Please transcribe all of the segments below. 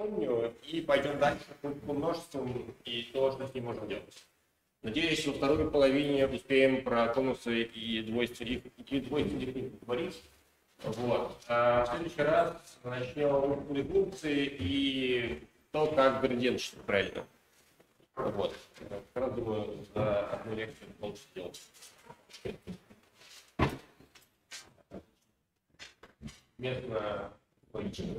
помню, и пойдем дальше по множествам и то, что с ним можно делать. Надеюсь, во второй половине успеем про конусы и двойственных и двойственных говорить. Вот. А в следующий раз начнем функции и то, как градиент что правильно. Вот. Как раз думаю, за одну лекцию получше делать. Местно логично.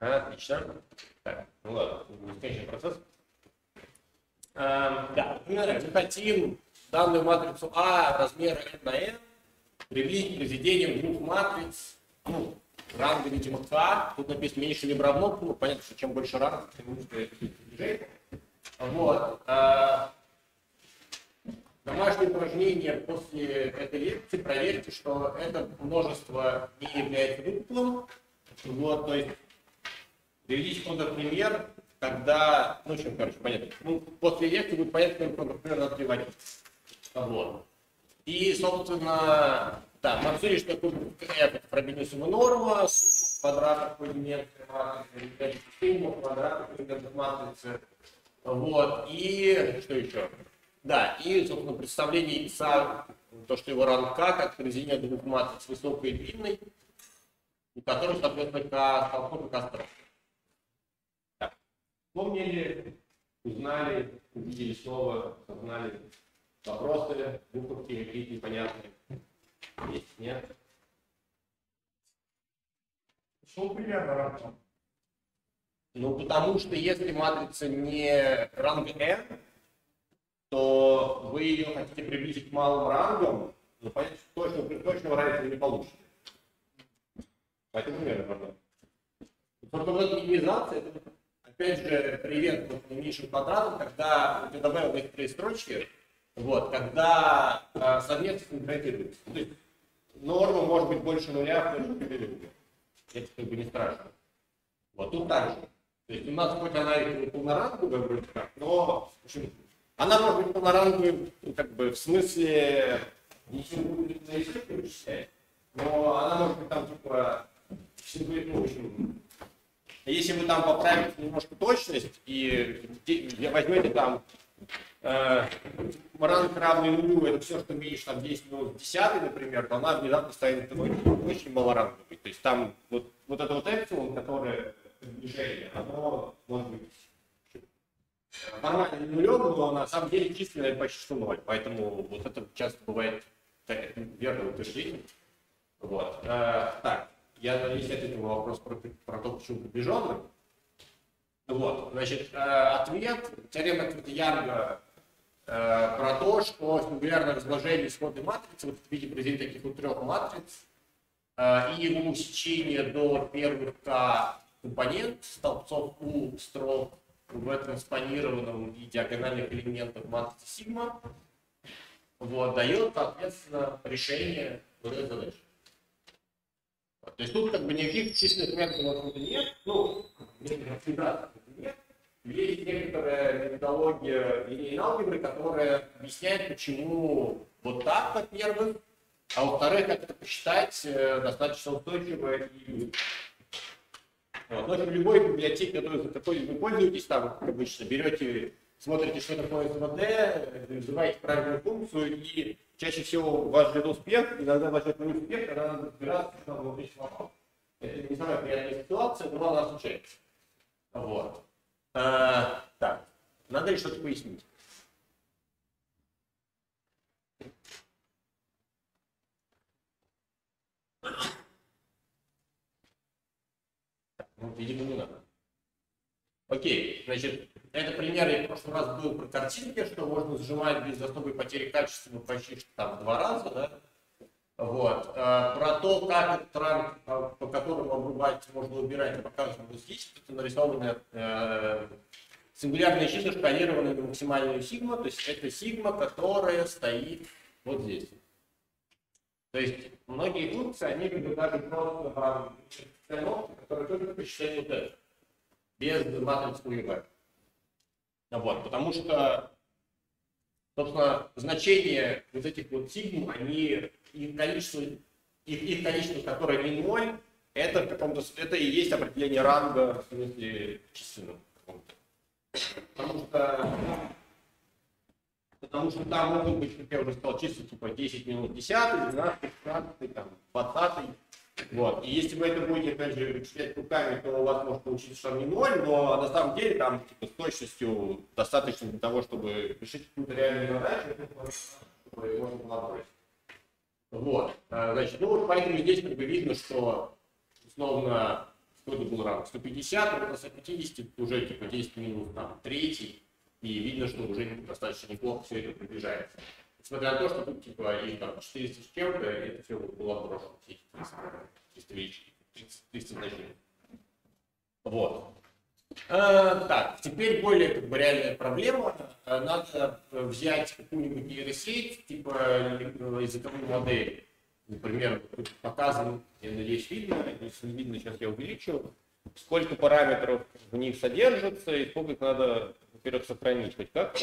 Отлично. Так, ну ладно, быстрее процесс. Эм, да, например, мы хотим данную матрицу А размера n на n приблизить произведением двух матриц, ну, ранга Ведьмака, тут написано меньше либо равно, ну, понятно, что чем больше ранг, тем лучше движение. Вот. Э, домашнее упражнение после этой лекции проверьте, что это множество не является выпуклым. Вот, то есть, приведите контрпример, когда, ну, чем, короче, понятно. Ну, после лекции будет понятно, как, например, надо приводить. Вот. И, собственно, да, мы обсудили, что такое квадрат норма, квадратов элементов матрицы, сумма квадратов элементов матрицы. Вот, и что еще? Да, и, собственно, представление яйца, то, что его ранка, как соединение двух матриц высокой и длинной, у которых, соответственно, столкнуто кастров. Вспомнили, узнали, увидели снова, узнали вопросы, буковки какие-то непонятные. Есть, нет? Шел примерно. на Ну, потому что если матрица не ранг N, то вы ее хотите приблизить к малым рангам, но понять, что точно, точного равенства не получите. Поэтому примерно проблема. Собственно, вот это минимизация, это опять же, привет вот, меньшим квадратам, когда я добавил три строчки, вот, когда э, а, совместно конвертируются. То есть норма может быть больше нуля в той же кривилюге. Это как бы не страшно. Вот тут так же. То есть у нас хоть она и не полноранговая вроде как, но в общем, она может быть полноранговой ну, как бы в смысле ничего будет на языке но она может быть там типа ну, в общем, если вы там поправите немножко точность и возьмете там э, ранг равный нулю, это все, что видишь там 10 минут 10, например, то она внезапно станет очень, очень малоранговой. То есть там вот, вот это вот эпсилон, которое движение, оно может быть формально нулем, но на самом деле численное почти что ноль. Поэтому вот это часто бывает э, верное утверждение. Вот. Э, так, я, надеюсь, ответил был вопрос про, про то, почему приближенный. Вот, значит, э, ответ теорема Твердиянга э, про то, что сингулярное разложение исходной матрицы, вот видите произведение таких вот трех матриц, э, и его усечение до первых К компонент столбцов у строк в транспонированном и диагональных элементах матрицы сигма, вот, дает, соответственно, решение вот этой задачи. То есть тут как бы никаких численных методов вроде нет, ну, всегда нет. Есть некоторая методология линейной алгебры, которая объясняет, почему вот так, во-первых, а во-вторых, как это посчитать э, достаточно устойчиво и вот. Но ну, в любой библиотеке, которую вы пользуетесь, там, как обычно, берете, смотрите, что такое СВД, э, вызываете правильную функцию и Чаще всего вас ждет успех, иногда вас ждет не успех, когда надо разбираться, что надо решить вопрос. Это не самая приятная ситуация, но она случается. Вот. А, так, надо ли что-то пояснить? ну, видимо, не надо. Окей, значит, это пример, я в прошлый раз был про картинки, что можно сжимать без особой потери качества ну, почти там в два раза, да? Вот. Э, про то, как этот ранг, э, по которому обрубать можно убирать, я показывал вот здесь, это нарисованы э, сингулярные числа, шкалированные на максимальную сигму, то есть это сигма, которая стоит вот здесь. То есть многие функции, они ведут даже просто в которые только посчитать вот это без матрицевого ЕВ. Вот, потому что, собственно, значения вот этих вот сигм, они, их количество, их, их количество, которое не ноль, это, в каком-то, это и есть определение ранга, в смысле, численного. Потому что, ну, потому что там могут быть, как я уже сказал, числа типа 10 минут 10, 12, 16, там, 20, вот. И если вы это будете, опять же, вычислять руками, то у вас может получиться шаг не ноль, но на самом деле там типа, с точностью достаточно для того, чтобы решить какую-то реальную задачу, которую можно было Вот. А, значит, ну вот поэтому здесь как бы видно, что условно сколько то был ранг 150, вот на 150 уже типа 10 минут там третий, и видно, что уже достаточно неплохо все это приближается. Несмотря на то, что тут ну, типа их там 400 с чем-то, это все было брошено. 300 величий, 300 значений. Вот. Э, так, теперь более как бы реальная проблема. Э, надо взять какую-нибудь нейросеть, типа э, языковую модель. Например, тут показан, надеюсь, видно, если не видно, сейчас я увеличу, сколько параметров в них содержится и сколько их надо вперед сохранить хоть как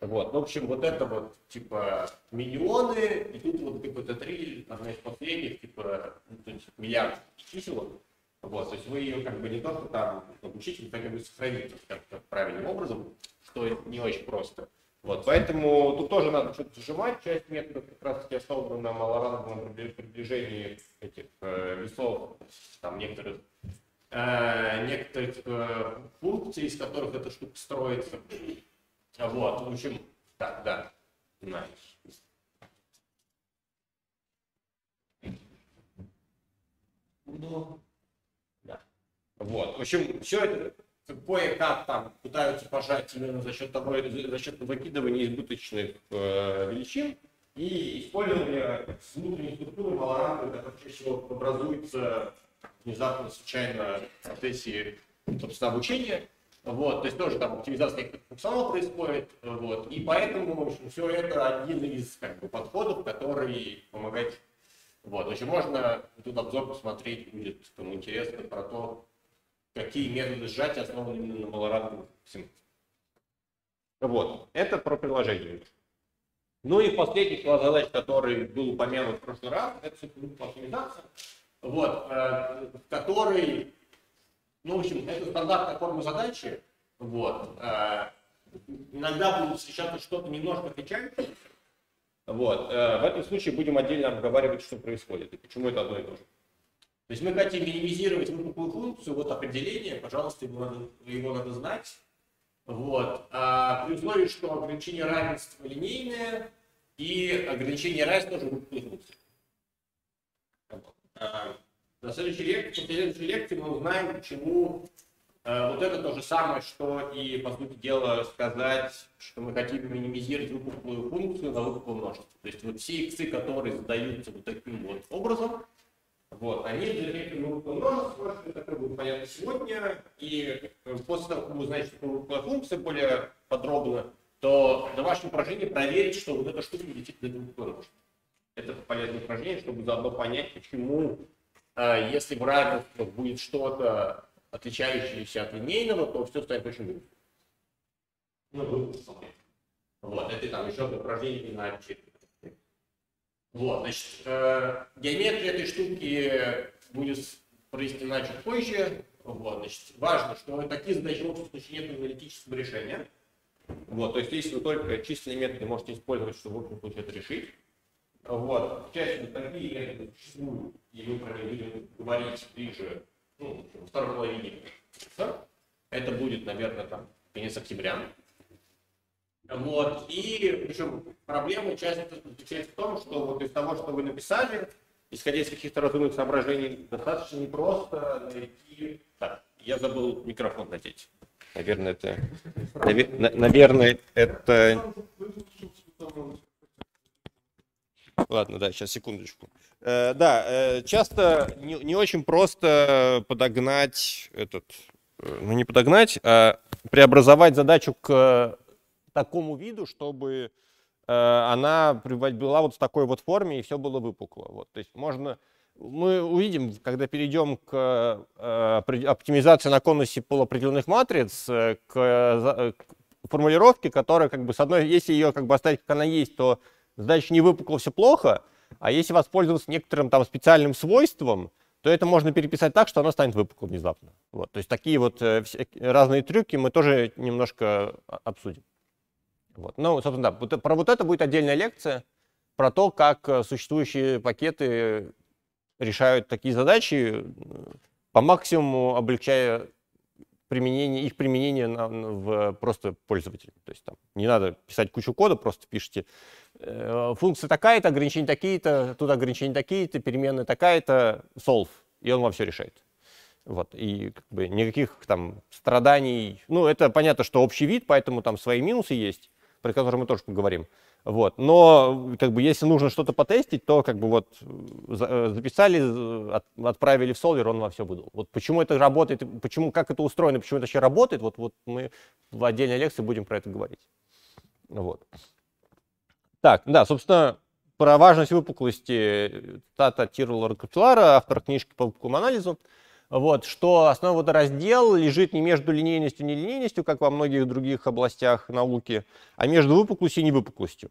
Вот. Ну, в общем, вот это вот, типа, миллионы, и тут вот какой-то три, одна из последних, типа, ну, миллиард чисел. Вот, то есть вы ее как бы не только там обучите, но так как бы сохраните как-то правильным образом, что не очень просто. Вот, поэтому тут тоже надо что-то зажимать, Часть методов как раз таки основана на малоранговом приближении этих э, весов, там некоторых Э, некоторых типа, функций, из которых эта штука строится. Вот, в общем, так, да. да. да. Вот, в общем, все это кое-как там пытаются пожать именно за счет того, за счет выкидывания избыточных э, величин и использования внутренней структуры Малоранта, которая чаще всего образуется внезапно, случайно процессе, собственно, обучения. Вот, то есть тоже там оптимизация функционалов происходит, вот, и поэтому общем, все это один из как бы, подходов, который помогает. Вот, очень можно тут обзор посмотреть, будет кому интересно, про то, какие методы сжатия основаны именно на малорадном Вот, это про приложение. Ну и последний задач, который был упомянут в прошлый раз, это оптимизация вот, э, который, ну, в общем, это стандартная форма задачи, вот, э, иногда будут встречаться что-то немножко отличающееся, вот, э, в этом случае будем отдельно обговаривать, что происходит и почему это одно и то же. То есть мы хотим минимизировать выпуклую функцию, вот определение, пожалуйста, его надо, его надо знать. Вот. А при условии, что ограничение равенства линейное и ограничение равенства тоже групповые функции. Э, на следующей лекции, после следующей лекции мы узнаем, почему э, вот это то же самое, что и, по сути дела, сказать, что мы хотим минимизировать выпуклую функцию на выпуклое множество. То есть вот все иксы, которые задаются вот таким вот образом, вот, они для выпуклое множество, что такое будет понятно сегодня, и э, после того, как вы узнаете, что выпуклая функция более подробно, то на вашем упражнении проверить, что вот эта штука летит для выпуклое множество это полезное упражнение, чтобы заодно понять, почему, а, если в равенствах будет что-то, отличающееся от линейного, то все станет очень грустно. Ну, вы Вот, это там еще одно упражнение на четверть. Вот, значит, э, геометрия этой штуки будет произнесена чуть позже. Вот, значит, важно, что такие задачи в общем случае нет аналитического решения. Вот, то есть, если вы только численные методы можете использовать, чтобы в общем случае это решить, вот. К счастью, такие методы существуют, и мы про них будем говорить ближе, ну, во второй половине. Это будет, наверное, там, конец октября. Вот. И причем проблема часто заключается в том, что вот из того, что вы написали, исходя из каких-то разумных соображений, достаточно непросто найти... Так, я забыл микрофон надеть. Наверное, это... Наверное, это... Ладно, да, сейчас секундочку. Э, да, э, часто не, не очень просто подогнать этот, э, ну не подогнать, а преобразовать задачу к такому виду, чтобы э, она была вот в такой вот форме и все было выпукло. Вот, то есть можно мы увидим, когда перейдем к э, оптимизации на конусе полуопределенных матриц, э, к, э, к формулировке, которая как бы с одной, если ее как бы оставить как она есть, то Значит, не выпукло все плохо, а если воспользоваться некоторым там специальным свойством, то это можно переписать так, что оно станет выпуклым внезапно. Вот. То есть такие вот э, э разные трюки мы тоже немножко а, обсудим. Вот. Ну, собственно, да, вот, э, про вот это будет отдельная лекция, про то, как э, существующие пакеты решают такие задачи, по максимуму облегчая применение, их применение на, в просто пользователь, То есть там не надо писать кучу кода, просто пишите э, функция такая-то, ограничения такие-то, тут ограничения такие-то, переменная такая-то, solve, и он вам все решает. Вот, и как бы никаких там страданий, ну, это понятно, что общий вид, поэтому там свои минусы есть, про который мы тоже поговорим. Вот. Но как бы, если нужно что-то потестить, то как бы вот э, э, записали, отправили в солвер, он вам все выдал. Вот почему это работает, почему, как это устроено, почему это вообще работает, вот, вот мы в отдельной лекции будем про это говорить. Вот. Так, да, собственно, про важность выпуклости э, Тата Тирвелла Капилара, автор книжки по выпуклому анализу вот, что основной водораздел лежит не между линейностью и нелинейностью, как во многих других областях науки, а между выпуклостью и невыпуклостью.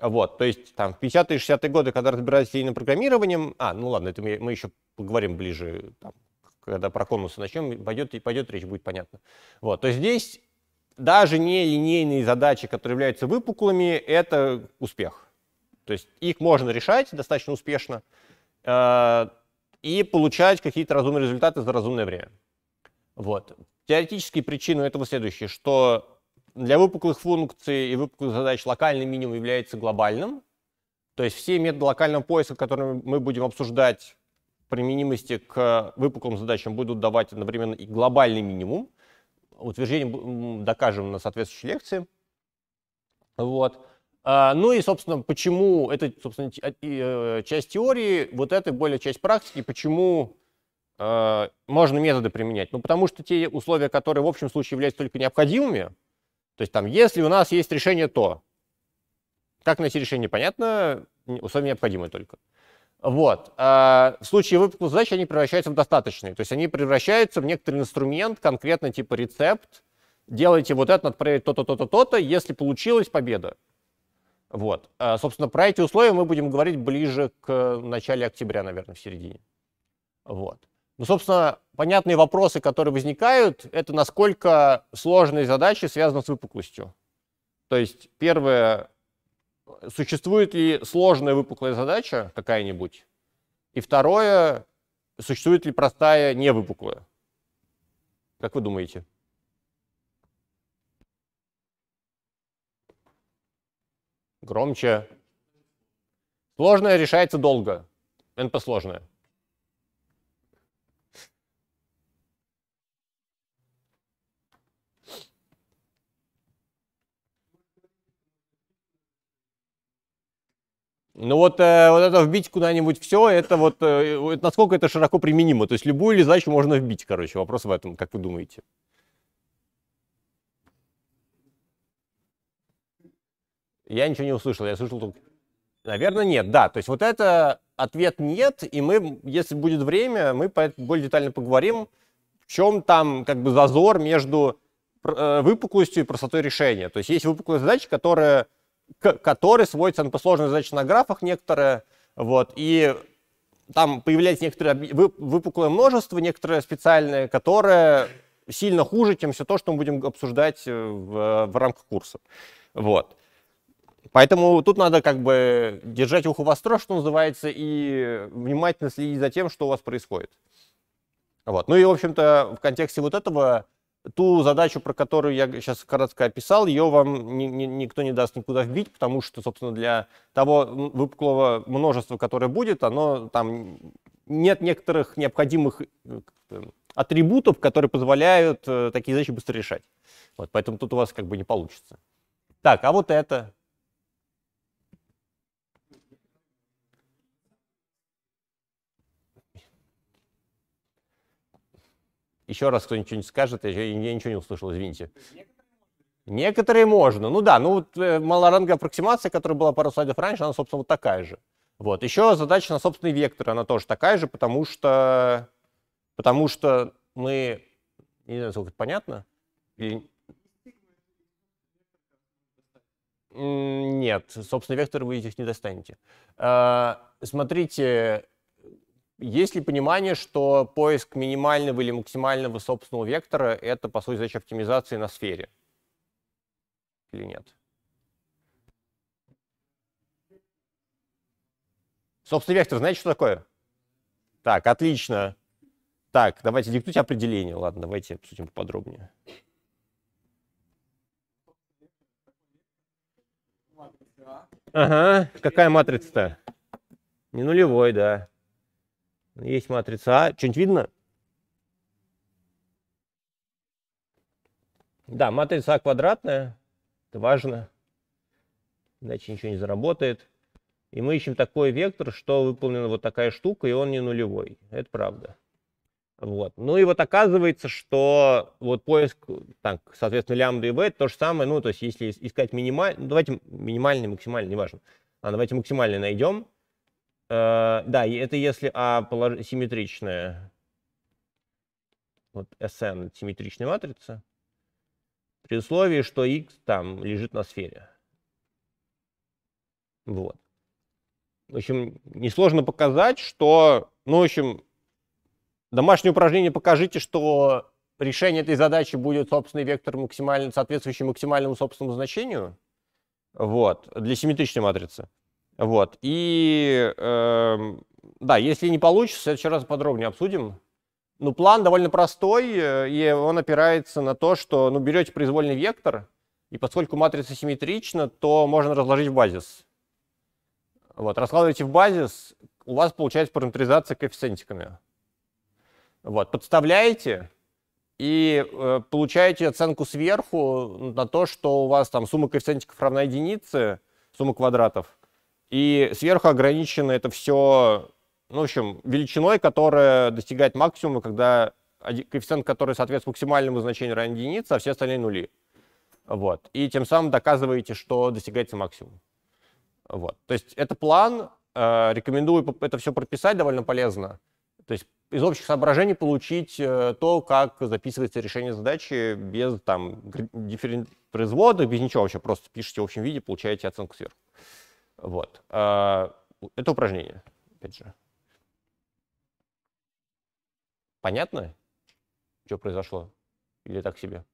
Вот, то есть там в 50-е и 60-е годы, когда разбирались с линейным программированием, а, ну ладно, это мы, мы еще поговорим ближе, там, когда про конусы начнем, пойдет, и пойдет речь, будет понятно. Вот, то есть здесь даже нелинейные задачи, которые являются выпуклыми, это успех. То есть их можно решать достаточно успешно, э, и получать какие-то разумные результаты за разумное время. Вот. Теоретические причины этого следующие, что для выпуклых функций и выпуклых задач локальный минимум является глобальным, то есть все методы локального поиска, которые мы будем обсуждать применимости к выпуклым задачам, будут давать одновременно и глобальный минимум. Утверждение докажем на соответствующей лекции. Вот. А, ну и, собственно, почему это, собственно, а, э, часть теории, вот это более часть практики, почему а, можно методы применять? Ну, потому что те условия, которые в общем случае являются только необходимыми, то есть там, если у нас есть решение то, как найти решение, понятно, условия необходимые только. Вот. А в случае выпуска задачи они превращаются в достаточные, то есть они превращаются в некоторый инструмент, конкретно типа рецепт, делайте вот это, надо проверить то-то, то-то, то-то, если получилась победа. Вот. А, собственно, про эти условия мы будем говорить ближе к э, начале октября, наверное, в середине. Вот. Ну, собственно, понятные вопросы, которые возникают, это насколько сложные задачи связаны с выпуклостью. То есть, первое, существует ли сложная выпуклая задача какая-нибудь? И второе, существует ли простая невыпуклая? Как вы думаете? Громче. Сложное решается долго. NP сложное. Ну вот, э, вот это вбить куда-нибудь все, это вот э, насколько это широко применимо. То есть любую ли задачу можно вбить, короче, вопрос в этом, как вы думаете. Я ничего не услышал, я слышал только... Наверное, нет, да. То есть вот это ответ нет, и мы, если будет время, мы более детально поговорим, в чем там как бы зазор между э, выпуклостью и простотой решения. То есть есть выпуклые задачи, которые, к, которые сводятся на сложные задачи на графах некоторые, вот, и там появляется некоторое выпуклое множество, некоторые специальные, которые сильно хуже, чем все то, что мы будем обсуждать э, в, в рамках курса. Вот. Поэтому тут надо как бы держать ухо востро, что называется, и внимательно следить за тем, что у вас происходит. Вот. Ну и, в общем-то, в контексте вот этого, ту задачу, про которую я сейчас коротко описал, ее вам ни, ни, никто не даст никуда вбить, потому что, собственно, для того выпуклого множества, которое будет, оно там нет некоторых необходимых э, атрибутов, которые позволяют э, такие задачи быстро решать. Вот, поэтому тут у вас как бы не получится. Так, а вот это, еще раз кто-нибудь что-нибудь скажет, я, я ничего не услышал, извините. Некоторые можно. Ну да, ну вот э, малоранговая аппроксимация, которая была пару слайдов раньше, она, собственно, вот такая же. Вот. Еще задача на собственный вектор, она тоже такая же, потому что, потому что мы... Не знаю, сколько это понятно? Или... Нет, собственный вектор вы этих не достанете. А, смотрите, есть ли понимание, что поиск минимального или максимального собственного вектора — это, по сути, задача оптимизации на сфере? Или нет? Собственный вектор, знаете, что такое? Так, отлично. Так, давайте диктуйте определение. Ладно, давайте обсудим подробнее. Ага, какая матрица-то? Не нулевой, да. Есть матрица А. Что-нибудь видно? Да, матрица А квадратная. Это важно. Иначе ничего не заработает. И мы ищем такой вектор, что выполнена вот такая штука, и он не нулевой. Это правда. Вот. Ну и вот оказывается, что вот поиск, так, соответственно, лямбда и в это то же самое, ну, то есть если искать минимальный, ну, давайте минимальный, максимальный, неважно, а давайте максимальный найдем, Э, да, это если А полож... симметричная. Вот SN — симметричная матрица. При условии, что X там лежит на сфере. Вот. В общем, несложно показать, что... Ну, в общем, домашнее упражнение покажите, что решение этой задачи будет собственный вектор, максимально, соответствующий максимальному собственному значению. Вот, для симметричной матрицы. Вот. И э, да, если не получится, это еще раз подробнее обсудим. Ну, план довольно простой, э, и он опирается на то, что ну, берете произвольный вектор, и поскольку матрица симметрична, то можно разложить в базис. Вот, раскладываете в базис, у вас получается параметризация коэффициентиками. Вот, подставляете и э, получаете оценку сверху на то, что у вас там сумма коэффициентиков равна единице, сумма квадратов – и сверху ограничено это все, ну, в общем, величиной, которая достигает максимума, когда коэффициент, который соответствует максимальному значению равен единице, а все остальные нули. Вот. И тем самым доказываете, что достигается максимум. Вот. То есть это план, э, рекомендую это все прописать, довольно полезно. То есть из общих соображений получить э, то, как записывается решение задачи без там дифферен... производных, без ничего вообще. Просто пишите в общем виде, получаете оценку сверху. Вот. А, это упражнение, опять же. Понятно, что произошло? Или так себе?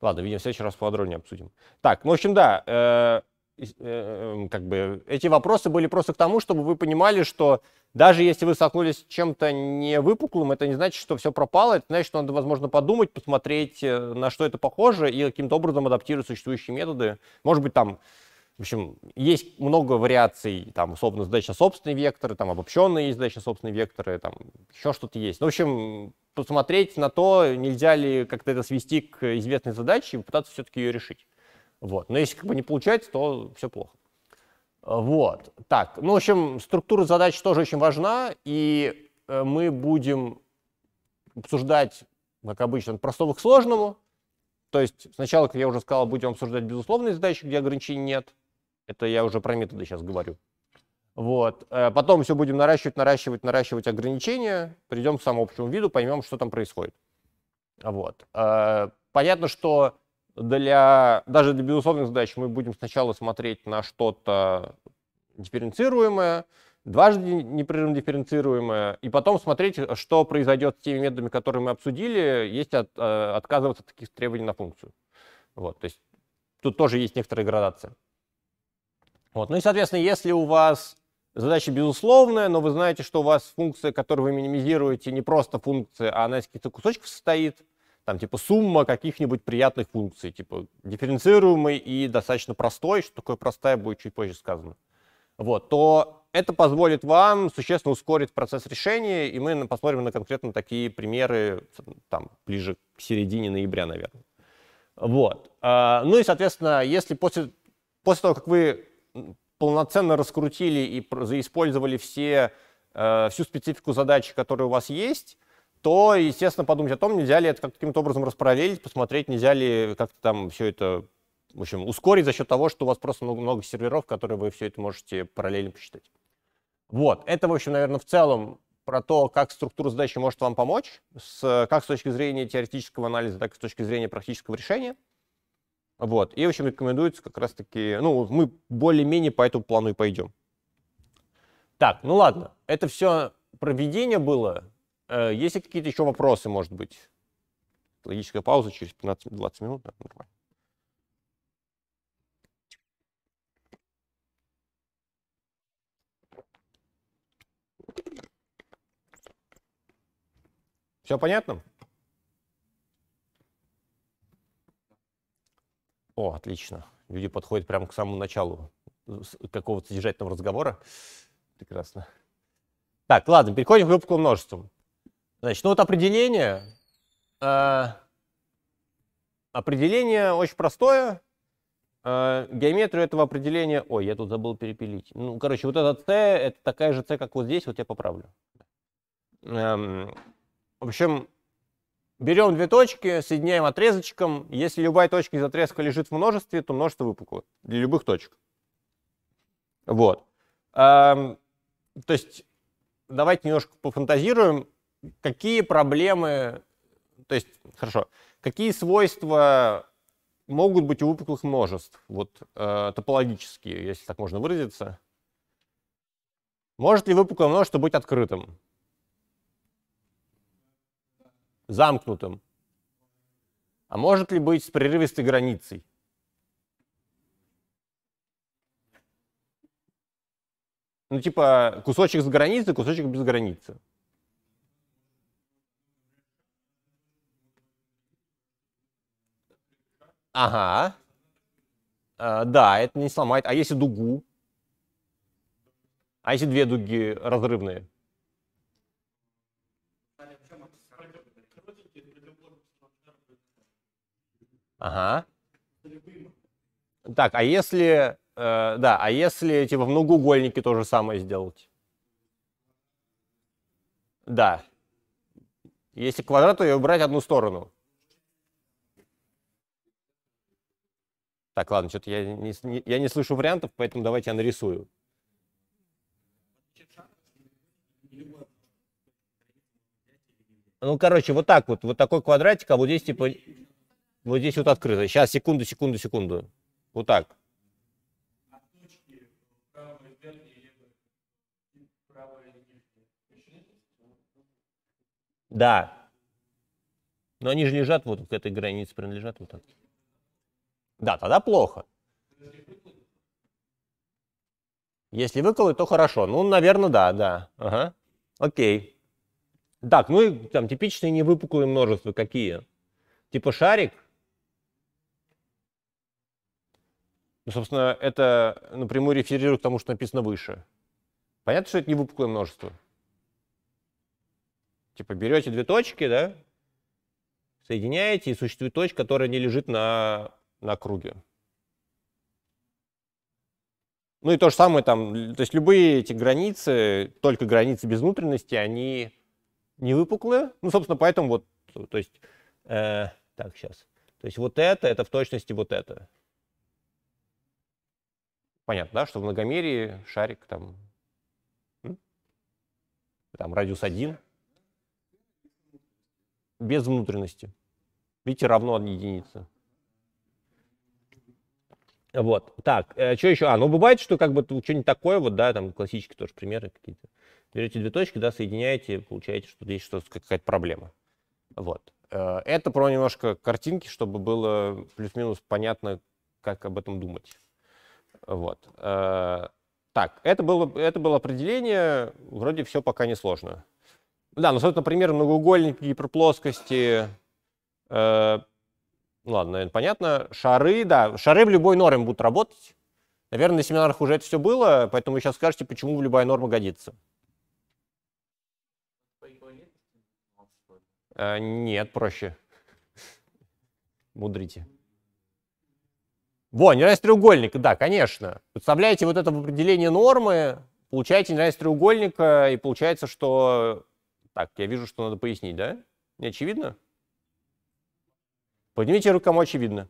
Ладно, видимо, в следующий раз подробнее обсудим. Так, ну, в общем, да, э, Э, э, как бы эти вопросы были просто к тому, чтобы вы понимали, что даже если вы столкнулись с чем-то не выпуклым, это не значит, что все пропало, это значит, что надо, возможно, подумать, посмотреть, э, на что это похоже, и каким-то образом адаптировать существующие методы. Может быть, там, в общем, есть много вариаций, там, условно, задача собственные векторы, там, обобщенные есть задача собственные векторы, там, еще что-то есть. Ну, в общем, посмотреть на то, нельзя ли как-то это свести к известной задаче и попытаться все-таки ее решить. Вот. Но если как бы не получается, то все плохо. Э, вот. Так, ну, в общем, структура задач тоже очень важна, и э, мы будем обсуждать, как обычно, от простого к сложному. То есть сначала, как я уже сказал, будем обсуждать безусловные задачи, где ограничений нет. Это я уже про методы сейчас говорю. Вот. Э, потом все будем наращивать, наращивать, наращивать ограничения, придем к самому общему виду, поймем, что там происходит. Вот. Понятно, что для, даже для безусловных задач мы будем сначала смотреть на что-то дифференцируемое, дважды непрерывно дифференцируемое, и потом смотреть, что произойдет с теми методами, которые мы обсудили, есть от, э, отказываться от таких требований на функцию. Вот, то есть тут тоже есть некоторая градация. Вот. Ну и, соответственно, если у вас задача безусловная, но вы знаете, что у вас функция, которую вы минимизируете, не просто функция, а она из каких-то кусочков состоит, там типа сумма каких-нибудь приятных функций, типа дифференцируемой и достаточно простой, что такое простая будет чуть позже сказано, вот, то это позволит вам существенно ускорить процесс решения, и мы посмотрим на конкретно такие примеры там ближе к середине ноября, наверное. Вот. А, ну и, соответственно, если после, после того, как вы полноценно раскрутили и использовали все, э, всю специфику задачи, которые у вас есть, то, естественно, подумать о том, нельзя ли это каким-то образом распараллелить, посмотреть, нельзя ли как-то там все это, в общем, ускорить за счет того, что у вас просто много-много серверов, которые вы все это можете параллельно посчитать. Вот, это, в общем, наверное, в целом про то, как структура задачи может вам помочь, с, как с точки зрения теоретического анализа, так и с точки зрения практического решения. Вот. И, в общем, рекомендуется как раз-таки... Ну, мы более-менее по этому плану и пойдем. Так, ну ладно. Это все проведение было. Э, есть ли какие-то еще вопросы, может быть? Логическая пауза через 15-20 минут. Да, нормально. Все понятно? О, отлично. Люди подходят прямо к самому началу какого-то содержательного разговора. Прекрасно. Так, ладно, переходим к группу множествам. Значит, ну вот определение. Э, определение очень простое. Э, геометрию этого определения... Ой, я тут забыл перепилить. Ну, короче, вот этот c, это такая же c, как вот здесь, вот я поправлю. Эм, в общем, берем две точки, соединяем отрезочком. Если любая точка из отрезка лежит в множестве, то множество выпукло для любых точек. Вот. Эм, то есть давайте немножко пофантазируем какие проблемы, то есть, хорошо, какие свойства могут быть у выпуклых множеств, вот э, топологические, если так можно выразиться. Может ли выпуклое множество быть открытым? Замкнутым? А может ли быть с прерывистой границей? Ну, типа, кусочек с границы, кусочек без границы. Ага. А, да, это не сломает. А если дугу? А если две дуги разрывные? Ага. Так, а если... Э, да, а если типа в многоугольнике то же самое сделать? Да. Если квадрат, то и убрать одну сторону. Так, ладно, что-то я не, я не слышу вариантов, поэтому давайте я нарисую. Ну, короче, вот так вот, вот такой квадратик, а вот здесь типа, вот здесь вот открыто. Сейчас, секунду, секунду, секунду. Вот так. Да. Но они же лежат вот к этой границе, принадлежат вот так. Да, тогда плохо. Если выколоть, то хорошо. Ну, наверное, да, да. Ага. Окей. Так, ну и там типичные невыпуклые множества какие? Типа шарик. Ну, собственно, это напрямую реферирую к тому, что написано выше. Понятно, что это невыпуклое множество? Типа берете две точки, да, соединяете, и существует точка, которая не лежит на на круге. Ну и то же самое там, то есть любые эти границы, только границы без внутренности, они не выпуклые. Ну, собственно, поэтому вот, то есть, э, так, сейчас. То есть вот это, это в точности вот это. Понятно, да, что в многомерии шарик там, там радиус один, без внутренности. Видите, равно 1 единица. Вот, так, э, что еще? А, ну бывает, что как бы что-нибудь такое, вот, да, там классические тоже примеры какие-то. Берете две точки, да, соединяете, получаете, что здесь что-то, какая-то проблема. Вот. Э, это про немножко картинки, чтобы было плюс-минус понятно, как об этом думать. Вот. Э, так, это было, это было определение, вроде все пока не сложно. Да, ну, собственно, например, многоугольники, гиперплоскости, э, ладно, наверное, понятно. Шары, да, шары в любой норме будут работать. Наверное, на семинарах уже это все было, поэтому вы сейчас скажете, почему в любая норма годится. А, нет, проще. Мудрите. Во, неравенство треугольника, да, конечно. Подставляете вот это в определение нормы, получаете неравенство треугольника, и получается, что... Так, я вижу, что надо пояснить, да? Не очевидно? Поднимите руку, кому очевидно.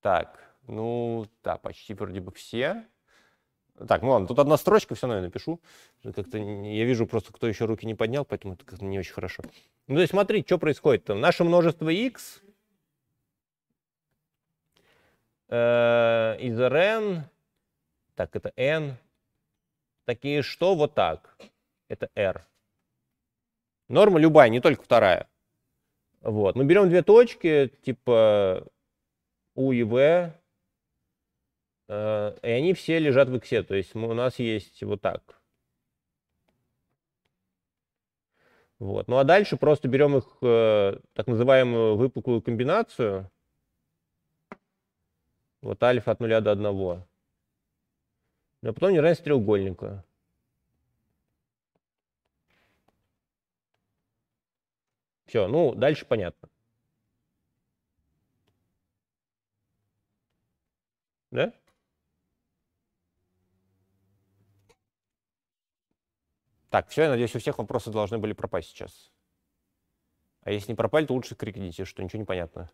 Так, ну, да, почти вроде бы все. Так, ну ладно, тут одна строчка, все равно я напишу. Как-то я вижу просто, кто еще руки не поднял, поэтому это как-то не очень хорошо. Ну, то есть смотри, что происходит там. Наше множество x э, из rn, так, это n, такие что вот так. Это r. Норма любая, не только вторая. Вот. Мы ну, берем две точки, типа U и V, э, и они все лежат в иксе. То есть мы, у нас есть вот так. Вот. Ну а дальше просто берем их э, так называемую выпуклую комбинацию. Вот альфа от 0 до 1. А потом неравенство треугольника. Все, ну, дальше понятно. Да? Так, все, я надеюсь, у всех вопросы должны были пропасть сейчас. А если не пропали, то лучше крикните, что ничего не понятно.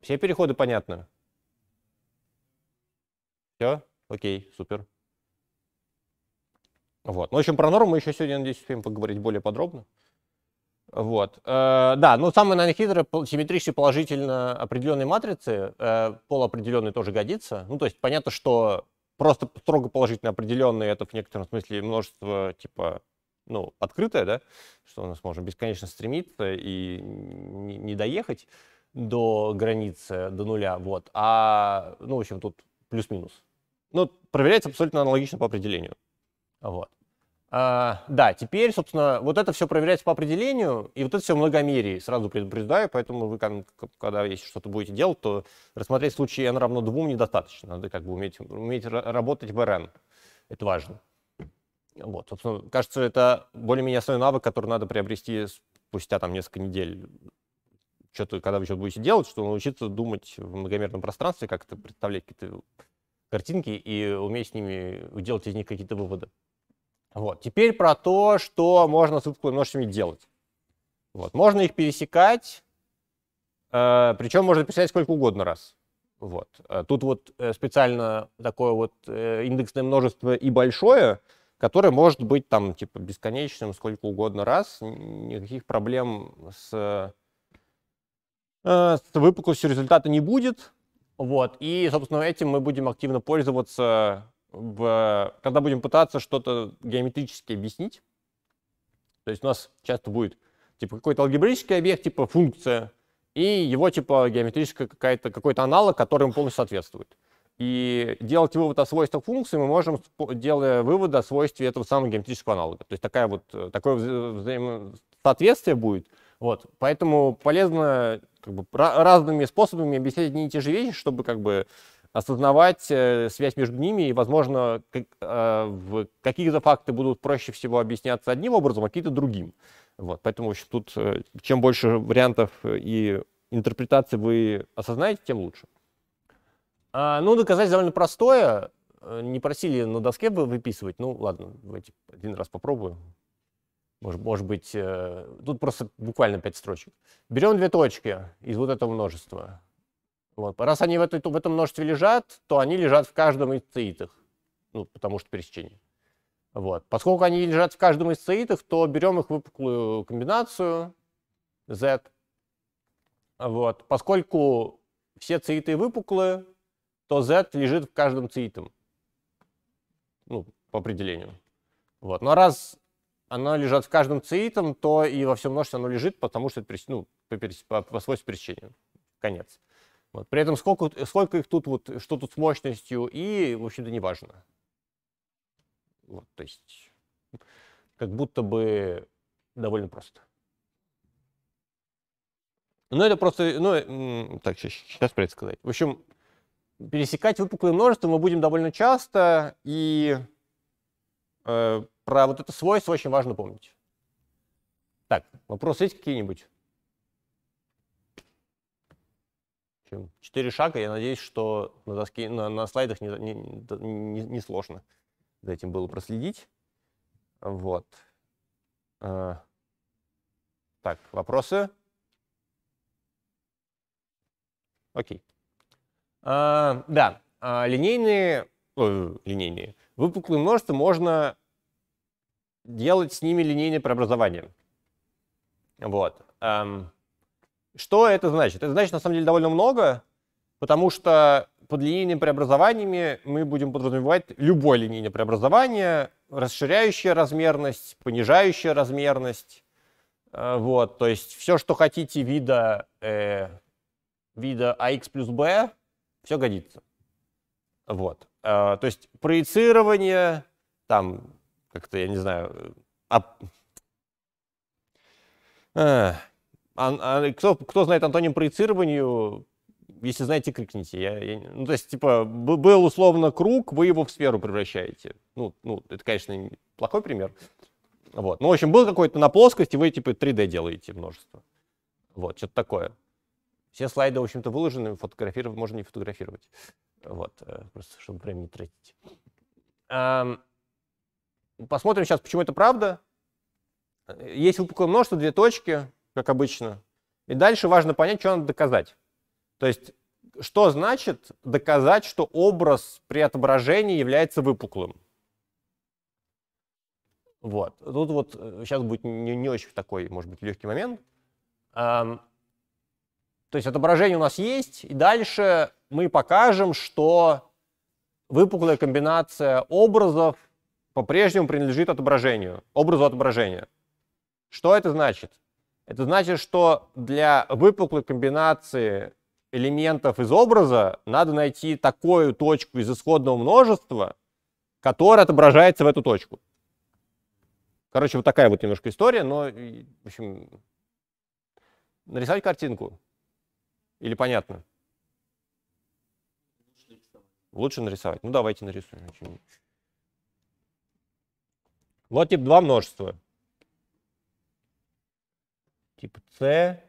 Все переходы понятны? Все? Окей, супер. Вот. Ну, в общем, про норму мы еще сегодня, надеюсь, успеем поговорить более подробно. Вот. Э, да, ну самое, наверное, хитрое, симметричный положительно определенной матрицы, э, полуопределенный тоже годится. Ну, то есть понятно, что просто строго положительно определенные это в некотором смысле множество, типа, ну, открытое, да, что у нас можно бесконечно стремиться и не, не доехать до границы, до нуля, вот. А, ну, в общем, тут плюс-минус. Ну, проверяется абсолютно аналогично по определению. Вот. А, да, теперь, собственно, вот это все проверяется по определению, и вот это все многомерие, сразу предупреждаю, поэтому вы, когда если что-то будете делать, то рассмотреть случай n равно 2 недостаточно, надо как бы уметь, уметь работать в rn, это важно. Вот, собственно, кажется, это более-менее основной навык, который надо приобрести спустя там несколько недель, что-то, когда вы что-то будете делать, что научиться думать в многомерном пространстве, как-то представлять какие-то картинки и уметь с ними делать из них какие-то выводы. Вот. Теперь про то, что можно с выпуклыми множествами делать. Вот. Можно их пересекать, э, причем можно пересекать сколько угодно раз. Вот. Э, тут вот э, специально такое вот э, индексное множество и большое, которое может быть там типа бесконечным сколько угодно раз, никаких проблем с, с выпуклостью результата не будет. Вот. И, собственно, этим мы будем активно пользоваться в, когда будем пытаться что-то геометрически объяснить, то есть у нас часто будет типа какой-то алгебрический объект, типа функция, и его типа геометрическая какая-то какой-то аналог, который ему полностью соответствует. И делать вывод о свойствах функции мы можем, делая выводы о свойстве этого самого геометрического аналога. То есть такая вот, э, такое взаимосоответствие будет. Вот. Поэтому полезно как бы, разными способами объяснять одни и те же вещи, чтобы как бы осознавать э, связь между ними, и, возможно, э, какие-то факты будут проще всего объясняться одним образом, а какие-то другим. Вот, поэтому в общем, тут э, чем больше вариантов и интерпретаций вы осознаете, тем лучше. А, ну, доказать довольно простое. Не просили на доске бы выписывать. Ну, ладно, давайте один раз попробую. Может, может быть, тут просто буквально пять строчек. Берем две точки из вот этого множества. Вот. Раз они в, этой, в этом множестве лежат, то они лежат в каждом из цеитах, ну, потому что пересечение. Вот. Поскольку они лежат в каждом из цеитах, то берем их выпуклую комбинацию Z. Вот. Поскольку все цеиты выпуклые, то Z лежит в каждом цеитом. Ну, по определению. Вот. Но раз оно лежит в каждом цеитом, то и во всем множестве оно лежит, потому что это ну, по, по, по свойству пересечения. Конец. Вот. При этом сколько, сколько их тут, вот, что тут с мощностью, и, в общем-то, не важно. Вот, то есть, как будто бы довольно просто. Но ну, это просто, ну, э, так, сейчас, сейчас придется сказать. В общем, пересекать выпуклые множества мы будем довольно часто, и э, про вот это свойство очень важно помнить. Так, вопросы есть какие-нибудь? чем... Четыре шага, я надеюсь, что на, доске, на, на слайдах не, не, не, не сложно за этим было проследить. Вот. А, так, вопросы? Окей. А, да, а, линейные, о, линейные, выпуклые множества можно делать с ними линейное преобразование. Вот. Um, что это значит? Это значит, на самом деле, довольно много, потому что под линейными преобразованиями мы будем подразумевать любое линейное преобразование, расширяющее размерность, понижающее размерность, э, вот, то есть все, что хотите вида, э, вида ax а плюс b, все годится. Вот. Э, то есть проецирование, там, как-то, я не знаю, об... Э, а, а кто, кто знает антоним проецированию, если знаете, крикните. Я, я, ну, то есть, типа, был условно круг, вы его в сферу превращаете. Ну, ну это, конечно, плохой пример. Вот. Ну, в общем, был какой-то на плоскости, вы, типа, 3D делаете множество. Вот, что-то такое. Все слайды, в общем-то, выложены, фотографировать можно не фотографировать. Вот, э, просто чтобы время не тратить. Посмотрим сейчас, почему это правда. Э, есть выпуклое множество, две точки как обычно. И дальше важно понять, что надо доказать. То есть, что значит доказать, что образ при отображении является выпуклым? Вот. Тут вот сейчас э, будет не, не очень такой, может быть, легкий момент. Эм, то есть отображение у нас есть, и дальше мы покажем, что выпуклая комбинация образов по-прежнему принадлежит отображению, образу отображения. Что это значит? Это значит, что для выпуклой комбинации элементов из образа надо найти такую точку из исходного множества, которая отображается в эту точку. Короче, вот такая вот немножко история, но, в общем, нарисовать картинку. Или понятно? Лучше нарисовать. Ну, давайте нарисуем. Вот тип 2 множество. Типа c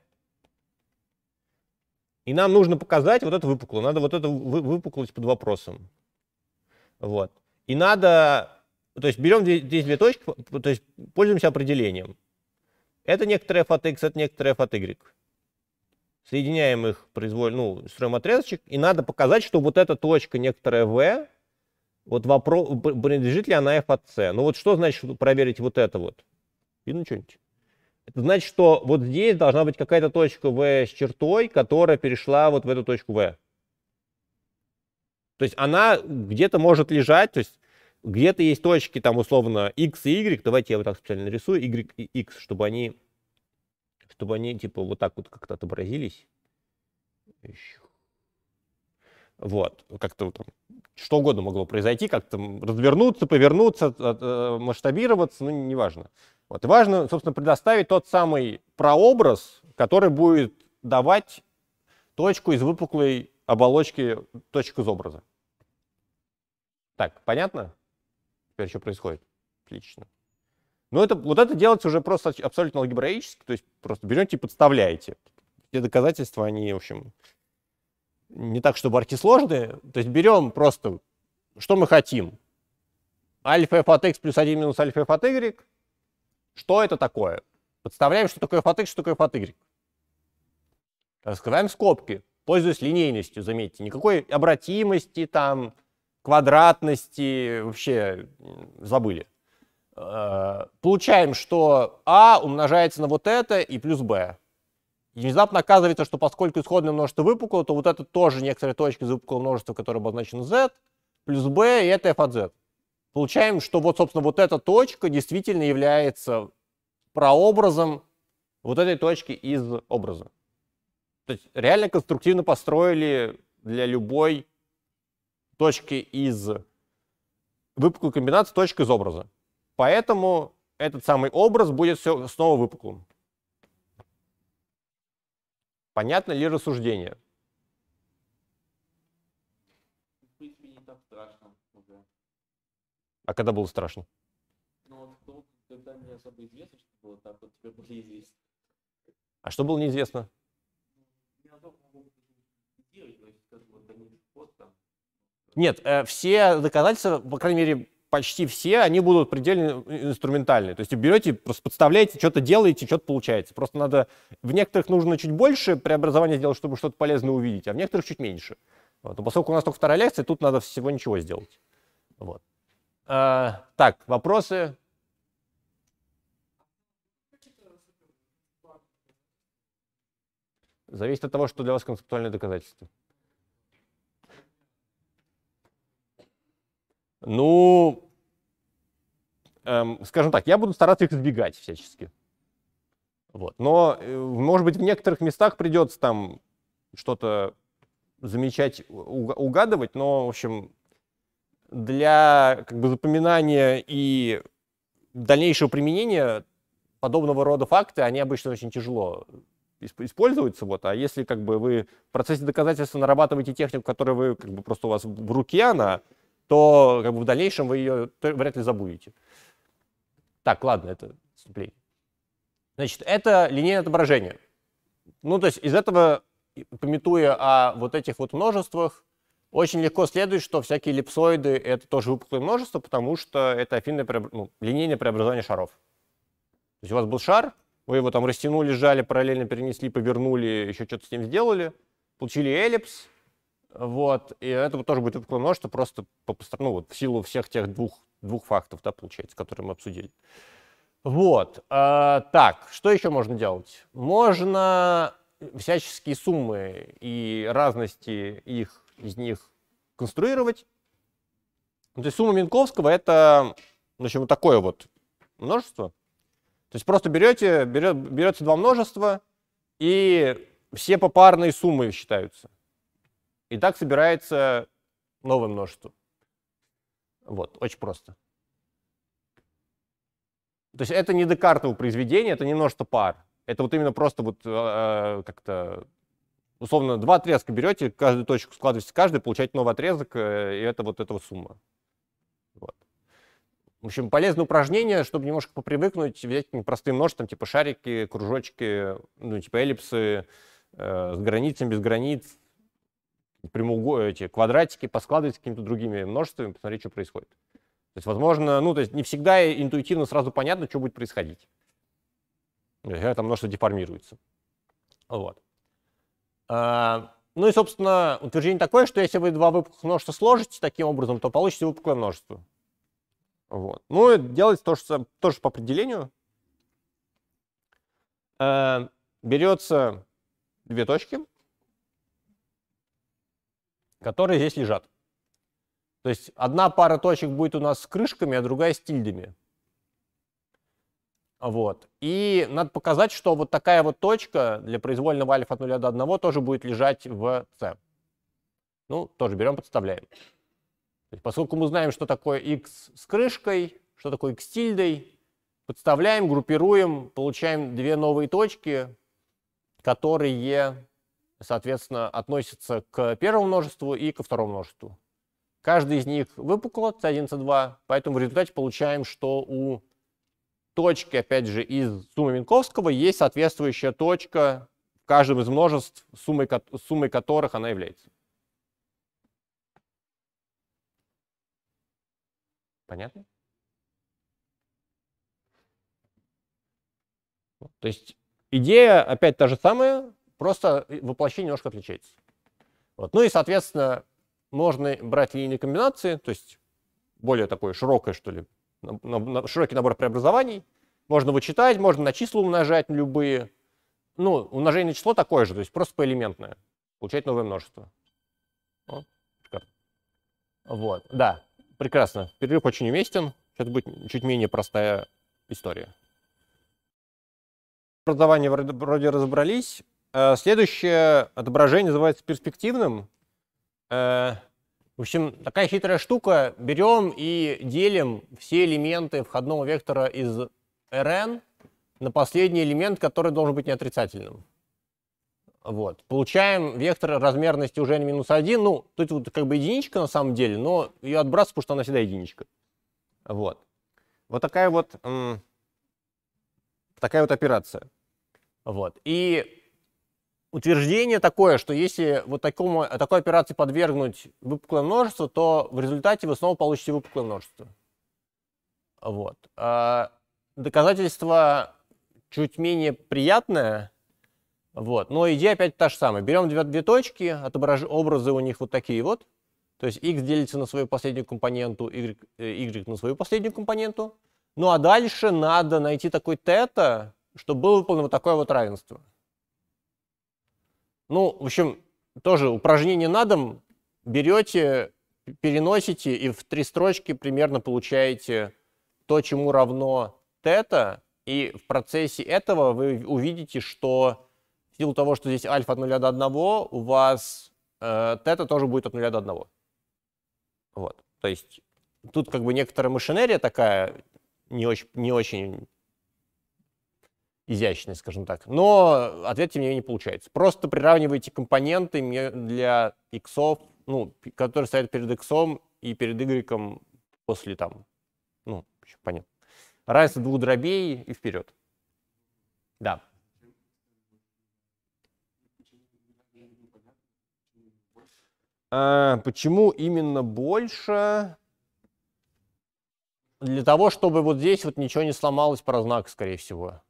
И нам нужно показать вот эту выпуклую. Надо вот эту выпуклость под вопросом. Вот. И надо... То есть берем здесь две точки, то есть пользуемся определением. Это некоторое f от x, это некоторое f от y. Соединяем их, произвольно, ну, строим отрезочек, и надо показать, что вот эта точка, некоторая v, вот вопрос, принадлежит ли она f от c. Ну вот что значит проверить вот это вот? Видно что-нибудь? Это значит, что вот здесь должна быть какая-то точка V с чертой, которая перешла вот в эту точку V. То есть она где-то может лежать, то есть где-то есть точки там условно x и y, давайте я вот так специально нарисую, y и x, чтобы они, чтобы они типа вот так вот как-то отобразились. Вот, как-то там что угодно могло произойти, как-то развернуться, повернуться, э, масштабироваться, ну неважно. Вот. И важно, собственно, предоставить тот самый прообраз, который будет давать точку из выпуклой оболочки, точку из образа. Так, понятно? Теперь что происходит? Отлично. Ну это, вот это делается уже просто абсолютно алгебраически, то есть просто берете и подставляете. Те доказательства, они, в общем, не так, чтобы арки То есть берем просто, что мы хотим. Альфа f от x плюс 1 минус альфа f от y что это такое? Подставляем, что такое фатык, что такое фатыгрик. Раскрываем скобки, пользуясь линейностью, заметьте. Никакой обратимости, там, квадратности вообще забыли. Э, получаем, что А умножается на вот это и плюс b. И внезапно оказывается, что поскольку исходное множество выпукло, то вот это тоже некоторые точки из выпуклого множества, которое обозначено z, плюс b, и это f от z получаем, что вот, собственно, вот эта точка действительно является прообразом вот этой точки из образа. То есть реально конструктивно построили для любой точки из выпуклой комбинации точек из образа. Поэтому этот самый образ будет все снова выпуклым. Понятно ли рассуждение? А когда было страшно? Ну, вот, когда не особо известно, что было так, вот тебе было известно. А что было неизвестно? Ну, Нет, э, все доказательства, по крайней мере, почти все, они будут предельно инструментальные. То есть берете, просто подставляете, что-то делаете, что-то получается. Просто надо... В некоторых нужно чуть больше преобразования сделать, чтобы что-то полезное увидеть, а в некоторых чуть меньше. Вот. Но поскольку у нас только вторая лекция, тут надо всего ничего сделать. Вот. А, так, вопросы? Зависит от того, что для вас концептуальное доказательство. Ну, эм, скажем так, я буду стараться их избегать всячески. Вот. Но, э, может быть, в некоторых местах придется там что-то замечать, угадывать, но, в общем, для как бы, запоминания и дальнейшего применения подобного рода факты, они обычно очень тяжело используются. Вот. А если как бы, вы в процессе доказательства нарабатываете технику, которая вы, как бы, просто у вас в руке она, то как бы, в дальнейшем вы ее вряд ли забудете. Так, ладно, это вступление. Значит, это линейное отображение. Ну, то есть из этого, пометуя о вот этих вот множествах, очень легко следует, что всякие эллипсоиды — это тоже выпуклые множества, потому что это афинное преобр... ну, линейное преобразование шаров. То есть у вас был шар, вы его там растянули, сжали, параллельно перенесли, повернули, еще что-то с ним сделали, получили эллипс, вот, и это тоже будет выпуклое множество просто по, ну, вот, в силу всех тех двух, двух фактов, да, получается, которые мы обсудили. Вот, а, так, что еще можно делать? Можно всяческие суммы и разности их из них конструировать. Ну, то есть сумма Минковского это, в общем, вот такое вот множество. То есть просто берете, берет, берется два множества, и все попарные суммы считаются. И так собирается новое множество. Вот, очень просто. То есть это не Декартово произведение, это не множество пар. Это вот именно просто вот э, э как-то Условно, два отрезка берете, каждую точку складываете, каждый получаете новый отрезок, э, и это вот эта вот сумма. Вот. В общем, полезное упражнение, чтобы немножко попривыкнуть, взять простые множества, типа шарики, кружочки, ну, типа эллипсы, э, с границами, без границ, прямоугольники, эти квадратики, поскладывать с какими-то другими множествами, посмотреть, что происходит. То есть, возможно, ну, то есть не всегда интуитивно сразу понятно, что будет происходит. Э, там множество деформируется. Вот. А, ну и, собственно, утверждение такое, что если вы два выпуклых множества сложите таким образом, то получите выпуклое множество. Вот. Ну, делается то, что, тоже по определению. А, берется две точки, которые здесь лежат. То есть одна пара точек будет у нас с крышками, а другая с тильдами. Вот. И надо показать, что вот такая вот точка для произвольного альфа от 0 до 1 тоже будет лежать в c. Ну, тоже берем, подставляем. То есть, поскольку мы знаем, что такое x с крышкой, что такое x тильдой, подставляем, группируем, получаем две новые точки, которые, соответственно, относятся к первому множеству и ко второму множеству. Каждый из них выпукло, c1, c2, поэтому в результате получаем, что у точки, опять же, из суммы Минковского есть соответствующая точка в каждом из множеств, суммой, суммой которых она является. Понятно? То есть идея опять та же самая, просто воплощение немножко отличается. Вот. Ну и, соответственно, можно брать линейные комбинации, то есть более такое широкое, что ли, широкий набор преобразований. Можно вычитать, можно на числа умножать любые. Ну, умножение на число такое же, то есть просто поэлементное. Получать новое множество. Вот, да, прекрасно. Перерыв очень уместен. Сейчас будет чуть менее простая история. Продавание вроде разобрались. Э, следующее отображение называется перспективным. Э, в общем, такая хитрая штука. Берем и делим все элементы входного вектора из Rn на последний элемент, который должен быть неотрицательным. Вот. Получаем вектор размерности уже n минус 1. Ну, тут вот как бы единичка на самом деле, но ее отбрасываю, потому что она всегда единичка. Вот. Вот такая вот, такая вот операция. Вот. И утверждение такое, что если вот такому, такой операции подвергнуть выпуклое множество, то в результате вы снова получите выпуклое множество. Вот. А доказательство чуть менее приятное, вот. но идея опять та же самая. Берем две, две точки, отображ... образы у них вот такие вот. То есть x делится на свою последнюю компоненту, y, y э, на свою последнюю компоненту. Ну а дальше надо найти такой тета, чтобы было выполнено вот такое вот равенство. Ну, в общем, тоже упражнение на дом берете, переносите и в три строчки примерно получаете то, чему равно тета, и в процессе этого вы увидите, что в силу того, что здесь альфа от 0 до 1, у вас э, тета тоже будет от 0 до 1. Вот. То есть тут как бы некоторая машинерия такая не очень, не очень изящный, скажем так. Но ответьте мне не получается. Просто приравнивайте компоненты для иксов, ну, которые стоят перед иксом и перед y после там, ну, понятно. Равенство двух дробей и вперед. Да. А, почему именно больше? Для того, чтобы вот здесь вот ничего не сломалось про знак, скорее всего.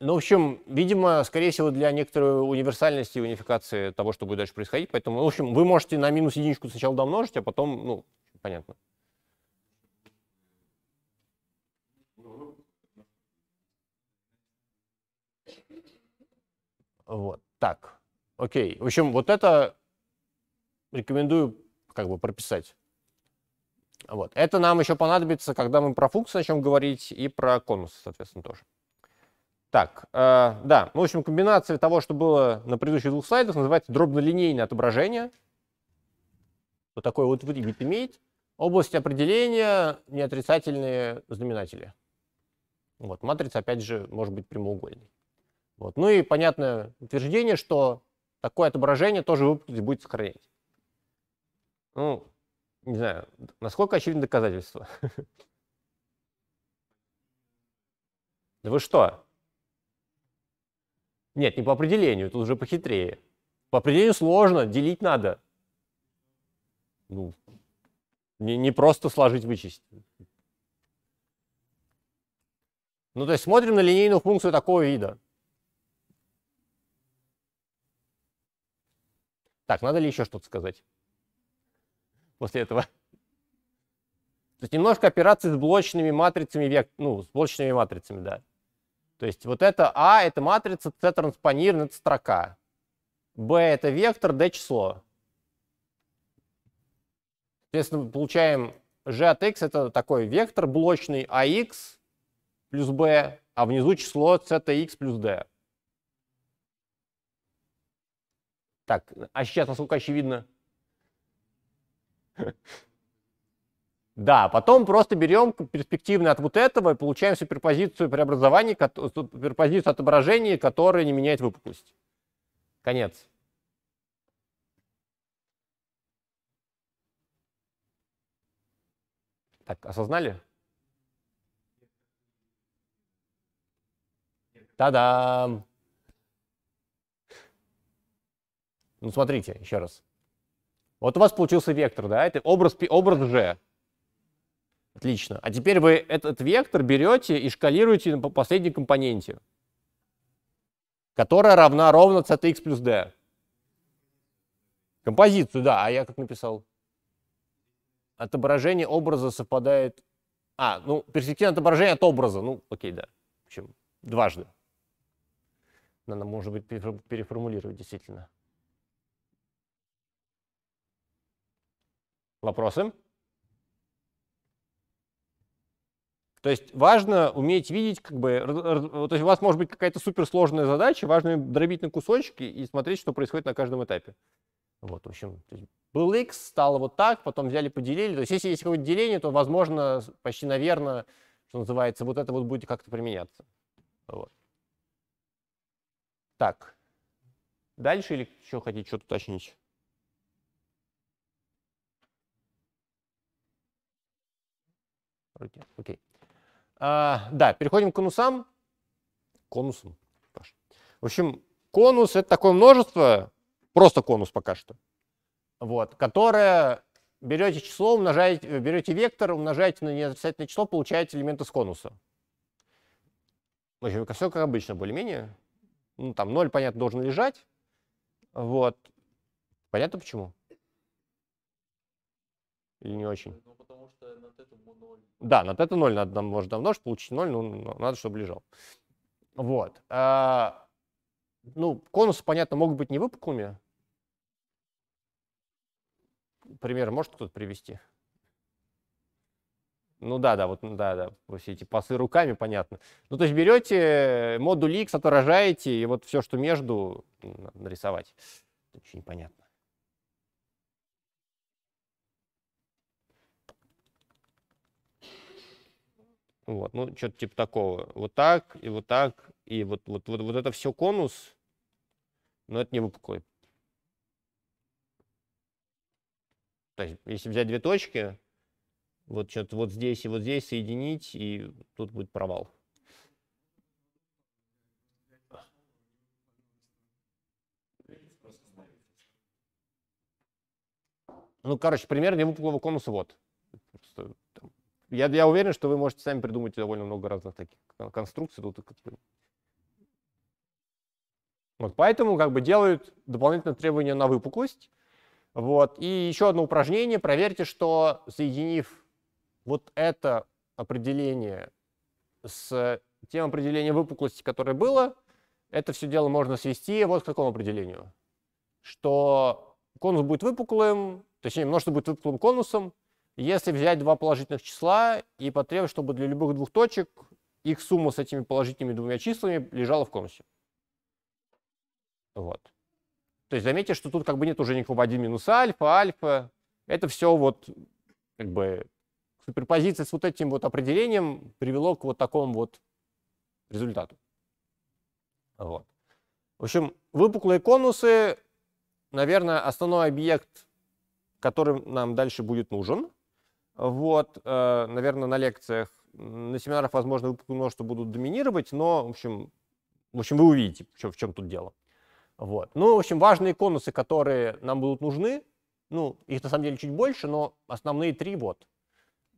Ну, в общем, видимо, скорее всего, для некоторой универсальности и унификации того, что будет дальше происходить. Поэтому, ну, в общем, вы можете на минус единичку сначала домножить, а потом, ну, понятно. Вот, так. Окей. В общем, вот это рекомендую как бы прописать. Вот. Это нам еще понадобится, когда мы про функции начнем говорить и про конусы, соответственно, тоже. Так, э, да, ну, в общем, комбинация того, что было на предыдущих двух слайдах, называется дробнолинейное отображение. Вот такой вот вид имеет. Область определения, неотрицательные знаменатели. Вот, матрица, опять же, может быть прямоугольной. Вот. Ну и понятное утверждение, что такое отображение тоже выпуклость будет сохранять. Ну, не знаю, насколько очевидно доказательство. Да вы что? Нет, не по определению, тут уже похитрее. По определению сложно, делить надо. Ну, не, не просто сложить, вычесть. Ну, то есть смотрим на линейную функцию такого вида. Так, надо ли еще что-то сказать после этого? То есть немножко операции с блочными матрицами, ну, с блочными матрицами, да. То есть вот это А – это матрица, С транспонирована, это строка. Б – это вектор, Д – число. Соответственно, получаем G от X – это такой вектор блочный AX а плюс B, а внизу число ZX плюс D. Так, а сейчас насколько очевидно? Да, потом просто берем перспективно от вот этого и получаем суперпозицию преобразования, суперпозицию отображений, которая не меняет выпуклость. Конец. Так, осознали? Та-дам! Ну, смотрите, еще раз. Вот у вас получился вектор, да? Это образ, образ G. Отлично. А теперь вы этот вектор берете и шкалируете по последней компоненте, которая равна ровно ctx плюс d. Композицию, да, а я как написал? Отображение образа совпадает... А, ну, перспективное отображение от образа. Ну, окей, да. В общем, дважды. Надо, может быть, переформулировать действительно. Вопросы? То есть важно уметь видеть, как бы, то есть у вас может быть какая-то суперсложная задача, важно дробить на кусочки и смотреть, что происходит на каждом этапе. Вот, в общем, был X, стало вот так, потом взяли, поделили. То есть если есть какое-то деление, то, возможно, почти, наверное, что называется, вот это вот будет как-то применяться. Вот. Так. Дальше или еще хотите что-то уточнить? Окей. Okay. А, да, переходим к конусам. Конусам. В общем, конус это такое множество, просто конус пока что, вот, которое берете число, умножаете, э, берете вектор, умножаете на неотрицательное число, получаете элемент из конуса. В общем, все как обычно, более-менее. Ну, там 0, понятно, должен лежать. Вот. Понятно почему? Или не очень? Ну, что над этому 0. Да, на это 0 надо, нам может давно получить 0, ну, ну, надо, чтобы лежал. Вот. А, ну, конусы, понятно, могут быть не выпуклыми. Пример может кто-то привести? Ну да, да, вот да, да, все эти пасы руками, понятно. Ну то есть берете модуль X, отражаете, и вот все, что между, надо нарисовать. Это очень непонятно. Вот, ну, что-то типа такого. Вот так, и вот так, и вот, вот, вот, вот это все конус, но это не выпуклый. То есть, если взять две точки, вот что-то вот здесь и вот здесь соединить, и тут будет провал. Ну, короче, пример невыпуклого конуса вот. Я, я уверен, что вы можете сами придумать довольно много разных таких конструкций. Тут, вот, поэтому как бы делают дополнительно требования на выпуклость. Вот. И еще одно упражнение. Проверьте, что соединив вот это определение с тем определением выпуклости, которое было, это все дело можно свести вот к такому определению, что конус будет выпуклым, точнее, множество будет выпуклым конусом, если взять два положительных числа и потребовать, чтобы для любых двух точек их сумма с этими положительными двумя числами лежала в конусе. Вот. То есть заметьте, что тут как бы нет уже никакого 1 минус альфа, альфа. Это все вот как бы суперпозиция с вот этим вот определением привело к вот такому вот результату. Вот. В общем, выпуклые конусы, наверное, основной объект, который нам дальше будет нужен. Вот, э, наверное, на лекциях, на семинарах, возможно, выпуски множества будут доминировать, но, в общем, в общем, вы увидите, в чем, в чем тут дело. Вот. Ну, в общем, важные конусы, которые нам будут нужны, ну, их на самом деле чуть больше, но основные три вот.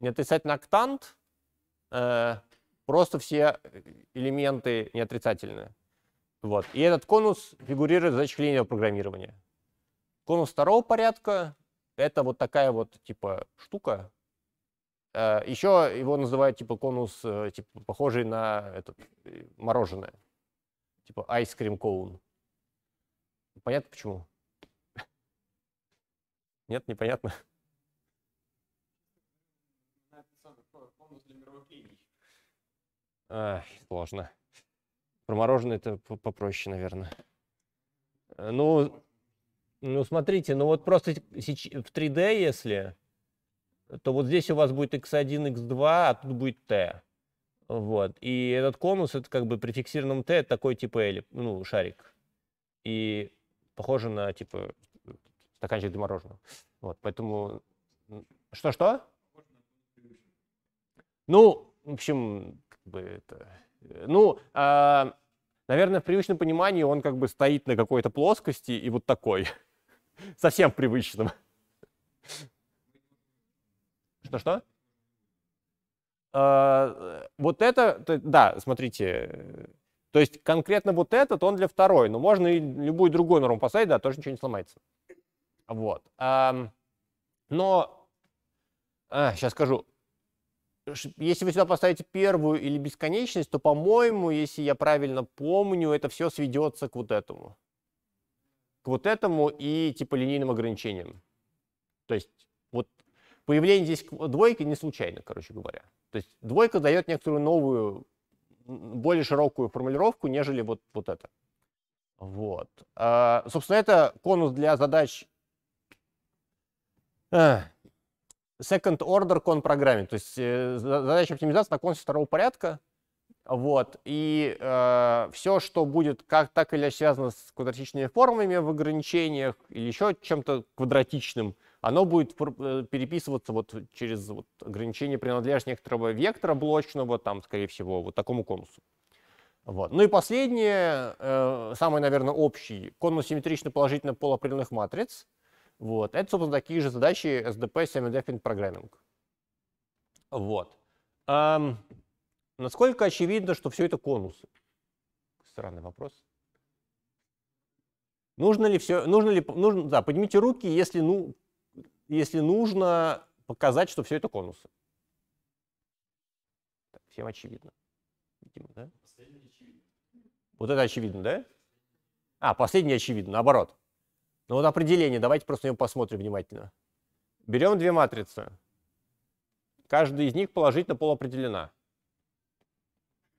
Неотрицательный октант, э, просто все э, элементы неотрицательные. Вот. И этот конус фигурирует в задачах линейного программирования. Конус второго порядка — это вот такая вот, типа, штука, Э, Еще его называют типа конус, э, типа похожий на этот, э, мороженое. Типа ice cream cone. Понятно почему? Нет, непонятно. Ах, сложно. Про мороженое это попроще, наверное. Ну, ну смотрите, ну вот просто типа, в 3D, если то вот здесь у вас будет x1, x2, а тут будет t. Вот. И этот конус, это как бы при фиксированном t, это такой типа эллип, ну, шарик. И похоже на, типа, стаканчик для мороженого. Вот, поэтому... Что-что? Ну, в общем, как бы это... Э, ну, э, наверное, в привычном понимании он как бы стоит на какой-то плоскости и вот такой. Совсем в привычном. Что-что? Типа, э, а, вот это, да, смотрите, то есть конкретно вот этот, он для второй, но можно и любую другую норму поставить, да, тоже ничего не сломается. Вот. Но, а, сейчас скажу, если вы сюда поставите первую или бесконечность, то, по-моему, если я правильно помню, это все сведется к вот этому. К вот этому и типа линейным ограничениям. То есть Появление здесь двойки не случайно, короче говоря. То есть двойка дает некоторую новую, более широкую формулировку, нежели вот, вот это. Вот. А, собственно, это конус для задач second order con программе, то есть э, задача оптимизации на конусе второго порядка. Вот. И э, все, что будет как, так или иначе связано с квадратичными формами в ограничениях или еще чем-то квадратичным, э, оно будет э, переписываться вот через вот ограничение принадлежности некоторого вектора блочного, там, скорее всего, вот такому конусу. Вот. Ну и последнее, э, самый, наверное, общий, симметрично положительно полуопределенных матриц. Вот. Это, собственно, такие же задачи SDP Semi-Definite Programming. Вот. Эм, насколько очевидно, что все это конусы? Странный вопрос. Нужно ли все, нужно ли, нужно, да, поднимите руки, если, ну, если нужно, показать, что все это конусы. Так, всем очевидно. Видимо, да? Очевидно. Вот это очевидно, да? А, последнее очевидно, наоборот. Ну вот определение, давайте просто на него посмотрим внимательно. Берем две матрицы. Каждая из них положительно полуопределена.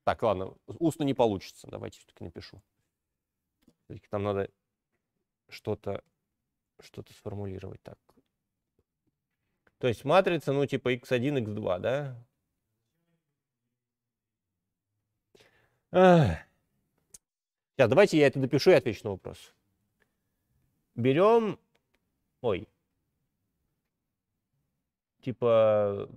Так, ладно, устно не получится. Давайте все-таки напишу. все там надо что-то что, -то, что -то сформулировать так. То есть матрица, ну, типа x1, x2, да? Сейчас, давайте я это допишу и отвечу на вопрос. Берем... Ой. Типа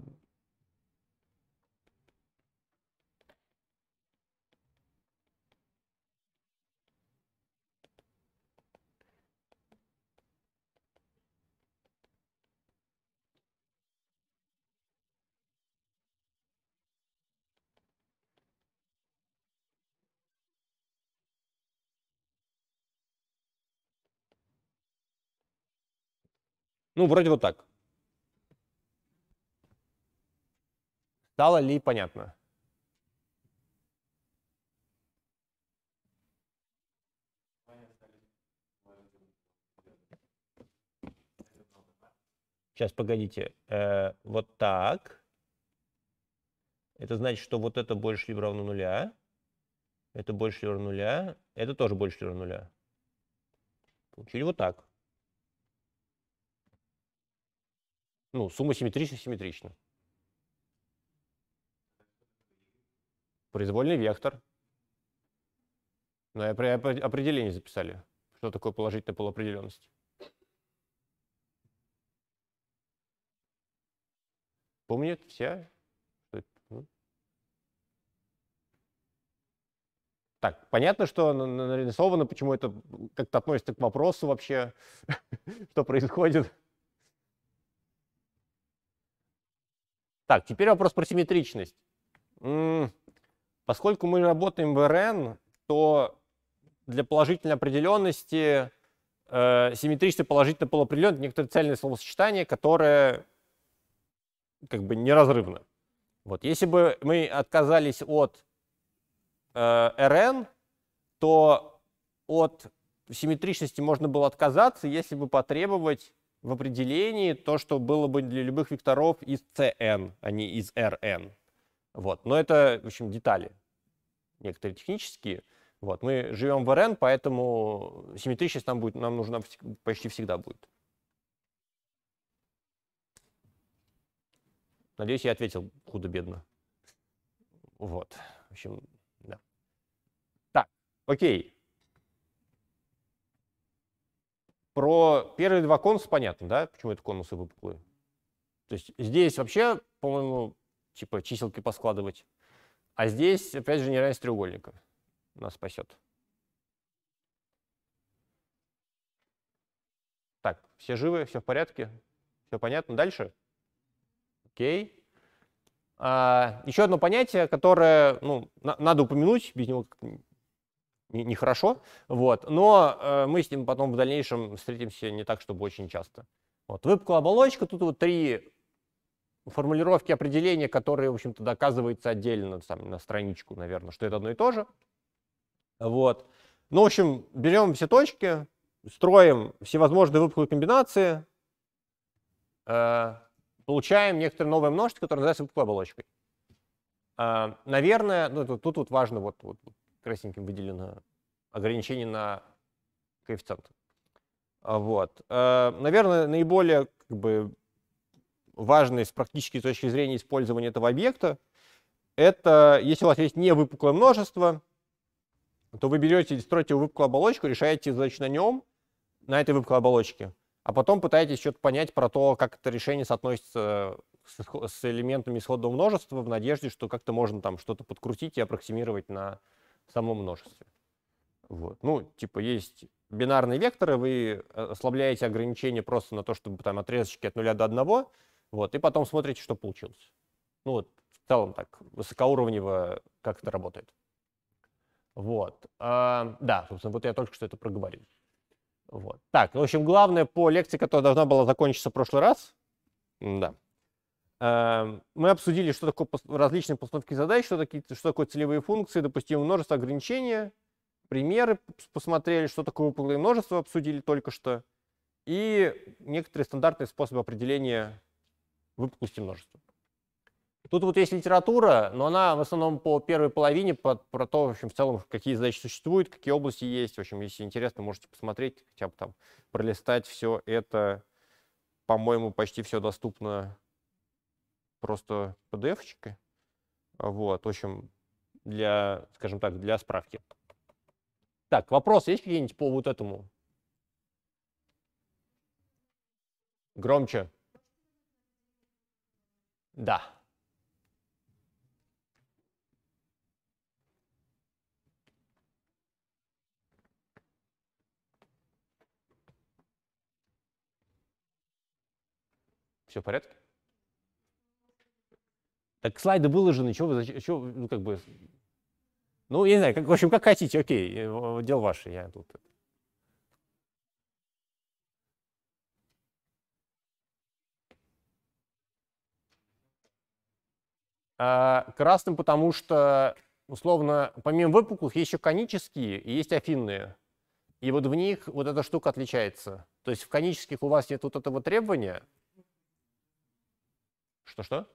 Ну, вроде вот так. Стало ли понятно? Сейчас, погодите. Э, вот так. Это значит, что вот это больше либо равно нуля. Это больше либо равно нуля. Это тоже больше либо равно нуля. Получили вот так. Ну, сумма симметрична, симметрична. Произвольный вектор. Но ну, я определение записали, что такое положительная полуопределенность. Помнит все ну. Так, понятно, что нарисовано, почему это как-то относится к вопросу вообще, что происходит. Так, теперь вопрос про симметричность. Поскольку мы работаем в РН, то для положительной определенности э, симметрично положительно полуопределенно это некоторое цельное словосочетание, которое как бы неразрывно. Вот. Если бы мы отказались от э, РН, то от симметричности можно было отказаться, если бы потребовать в определении то, что было бы для любых векторов из CN, а не из RN. Вот. Но это, в общем, детали некоторые технические. Вот. Мы живем в RN, поэтому симметричность нам, будет, нам нужна почти всегда будет. Надеюсь, я ответил худо-бедно. Вот. В общем, да. Так, окей. Про первые два конуса понятно, да, почему это конусы выпуклые. То есть здесь вообще, по-моему, типа чиселки поскладывать. А здесь, опять же, неравенство треугольника нас спасет. Так, все живы, все в порядке, все понятно. Дальше. Окей. А, еще одно понятие, которое ну, на, надо упомянуть, без него нехорошо. Вот. Но э, мы с ним потом в дальнейшем встретимся не так, чтобы очень часто. Вот. выпуклая оболочка, тут вот три формулировки определения, которые, в общем-то, доказываются отдельно там, на страничку, наверное, что это одно и то же. Вот. Ну, в общем, берем все точки, строим всевозможные выпуклые комбинации, э, получаем некоторое новое множество, которое называется выпуклой оболочкой. Э, наверное, ну, тут, тут вот важно вот, вот, вот красненьким выделено ограничение на коэффициент. А, вот. Э, наверное, наиболее как бы, важное с практической точки зрения использования этого объекта, это если у вас есть невыпуклое множество, то вы берете, и строите выпуклую оболочку, решаете задачу на нем, на этой выпуклой оболочке, а потом пытаетесь что-то понять про то, как это решение соотносится с элементами исходного множества в надежде, что как-то можно там что-то подкрутить и аппроксимировать на в самом множестве. Вот. Ну, типа есть бинарные векторы, вы э, ослабляете ограничение просто на то, чтобы там отрезочки от 0 до 1, вот, и потом смотрите, что получилось. Ну, вот, в целом так, высокоуровнево, как это работает. Вот. А, да, собственно, вот я только что это проговорил. Вот. Так, ну, в общем, главное по лекции, которая должна была закончиться в прошлый раз. Да. Эм, мы обсудили, что такое различные постановки задач, что, такие, что такое целевые функции, допустим, множество, ограничения, примеры посмотрели, что такое выпуклое множество, обсудили только что, и некоторые стандартные способы определения выпуклости множества. Тут вот есть литература, но она в основном по первой половине, по, про то, в общем, в целом, какие задачи существуют, какие области есть. В общем, если интересно, можете посмотреть, хотя бы там пролистать все это. По-моему, почти все доступно просто PDF-чики. А, вот, в общем, для, скажем так, для справки. Так, вопросы есть какие-нибудь по вот этому? Громче. Да. Все в порядке? Так слайды выложены, что вы, что ну, как бы, ну, я не знаю, как, в общем, как хотите, окей, э, э, дело ваше, я тут. А, красным, потому что, условно, помимо выпуклых, есть еще конические и есть афинные. И вот в них вот эта штука отличается. То есть в конических у вас нет вот этого требования. Что-что?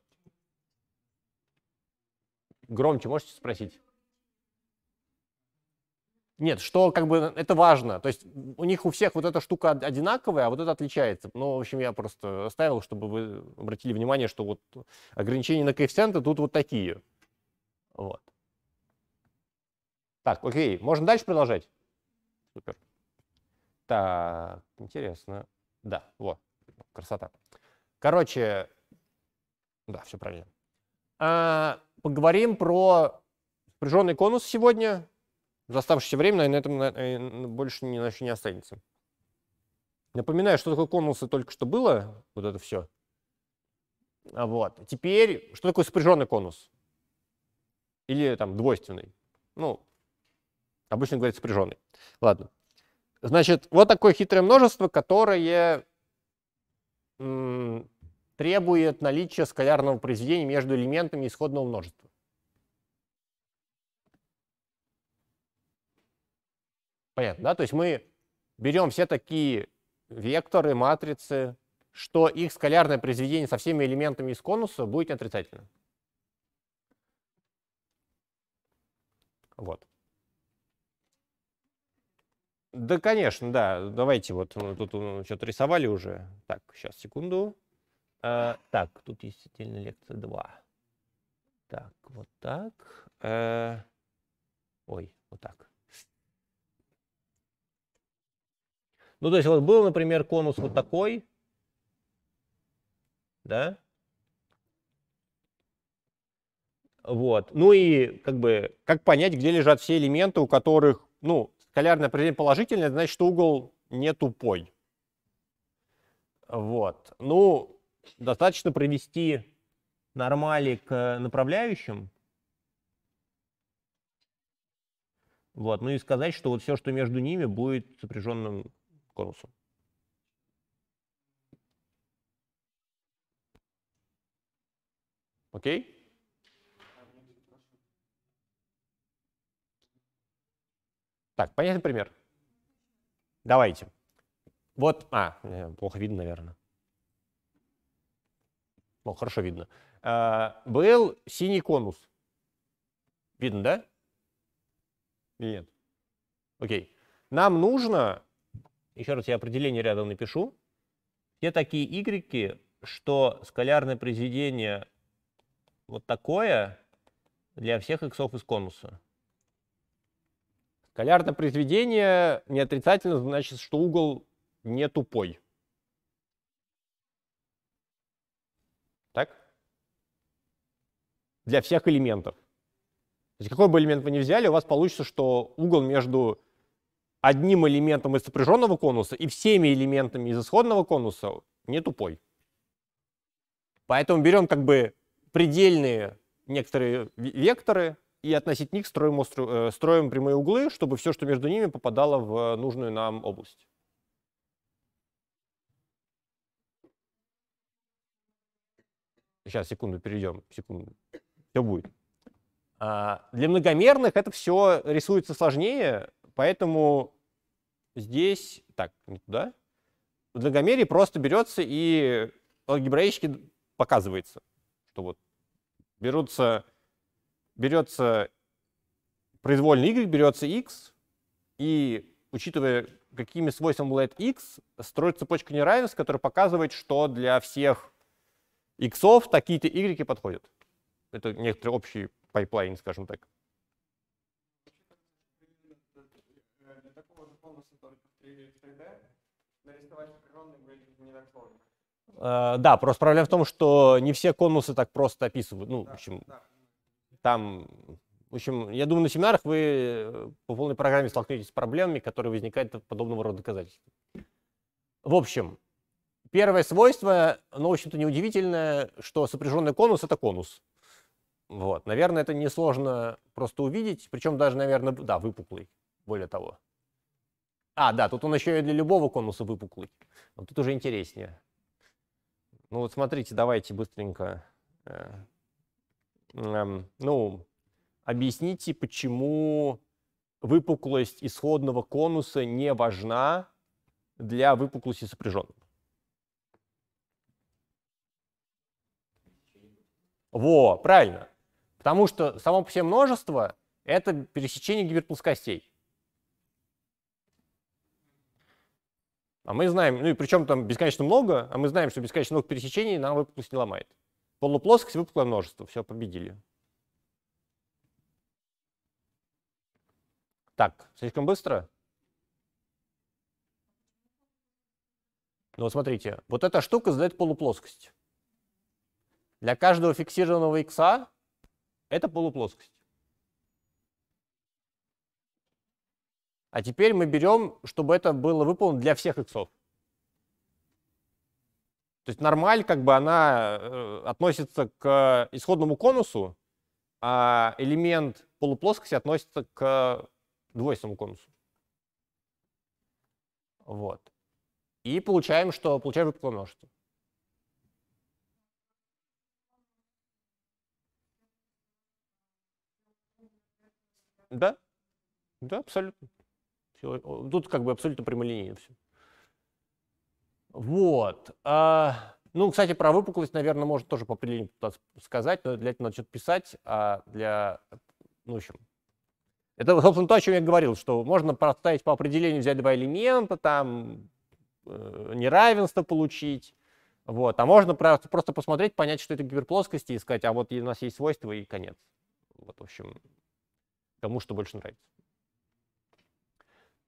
Громче можете спросить? Нет, что как бы это важно. То есть у них у всех вот эта штука одинаковая, а вот это отличается. Ну, в общем, я просто оставил, чтобы вы обратили внимание, что вот ограничения на коэффициенты тут вот такие. Вот. Так, окей, можно дальше продолжать? Супер. Так, интересно. Да, вот, красота. Короче, да, все правильно. А, Поговорим про спряженный конус сегодня. За оставшееся время, наверное, на этом э, больше иначе не останется. Напоминаю, что такое конусы только что было, вот это все. А Вот. Теперь, что такое спряженный конус? Или там двойственный? Ну, обычно говорят спряженный. Ладно. Значит, вот такое хитрое множество, которое требует наличия скалярного произведения между элементами исходного множества. Понятно, да? То есть мы берем все такие векторы, матрицы, что их скалярное произведение со всеми элементами из конуса будет отрицательным. Вот. Да, конечно, да. Давайте вот ну, тут ну, что-то рисовали уже. Так, сейчас, секунду. А, так, тут есть отдельная лекция 2. Так, вот так. А, ой, вот так. Ну, то есть вот был, например, конус вот такой, да? Вот. Ну и как бы, как понять, где лежат все элементы, у которых, ну, скалярное определение положительное, значит, угол не тупой. Вот. Ну, Достаточно провести нормали к направляющим. Вот, ну и сказать, что вот все, что между ними, будет сопряженным конусом. Окей? Так, понятный пример. Давайте. Вот, а, э, плохо видно, наверное. О, ну, хорошо видно. А, был синий конус. Видно, да? Или нет? Окей. Нам нужно, еще раз я определение рядом напишу, те такие y, что скалярное произведение вот такое для всех x из конуса. Скалярное произведение не отрицательно, значит, что угол не тупой. для всех элементов. То есть какой бы элемент вы ни взяли, у вас получится, что угол между одним элементом из сопряженного конуса и всеми элементами из исходного конуса не тупой. Поэтому берем как бы предельные некоторые векторы и относить них строим, остру, э, строим прямые углы, чтобы все, что между ними, попадало в нужную нам область. Сейчас, секунду, перейдем. Секунду все будет. А для многомерных это все рисуется сложнее, поэтому здесь... Так, не туда. В многомерии просто берется и алгебраически показывается, что вот берутся, берется произвольный y, берется x, и учитывая, какими свойствами обладает x, строится цепочка неравенств, которая показывает, что для всех иксов такие-то y подходят. Это некоторый общий пайплайн, скажем так. Для э, Да, просто проблема в том, что не все конусы так просто описывают. Ну, да, в общем, да. там, в общем, я думаю, на семинарах вы э, по полной программе столкнетесь с проблемами, которые возникают от подобного рода доказательства. В общем, первое свойство, ну, в общем-то, неудивительное, что сопряженный конус – это конус. Вот, наверное, это несложно просто увидеть, причем даже, наверное, да, выпуклый, более того. А, да, тут он еще и для любого конуса выпуклый. Вот тут уже интереснее. Ну вот смотрите, давайте быстренько, э, э, ну, объясните, почему выпуклость исходного конуса не важна для выпуклости сопряженного. Во, правильно. Потому что само по себе множество — это пересечение гиперплоскостей. А мы знаем, ну и причем там бесконечно много, а мы знаем, что бесконечно много пересечений нам выпуклость не ломает. Полуплоскость, выпуклое множество. Все, победили. Так, слишком быстро? Ну вот смотрите, вот эта штука задает полуплоскость. Для каждого фиксированного икса это полуплоскость. А теперь мы берем, чтобы это было выполнено для всех иксов. То есть нормаль, как бы она э, относится к исходному конусу, а элемент полуплоскости относится к двойственному конусу. Вот. И получаем, что получаем выпуклое множество. Да, да, абсолютно. Все. Тут как бы абсолютно прямолинейно все. Вот. А, ну, кстати, про выпуклость, наверное, можно тоже по определению сказать, но для этого надо что-то писать, а для, ну, в общем, это, собственно, то, о чем я говорил, что можно проставить по определению, взять два элемента, там, э, неравенство получить, вот, а можно просто, просто посмотреть, понять, что это гиперплоскости, и сказать, а вот у нас есть свойства и конец. Вот, в общем, кому что больше нравится.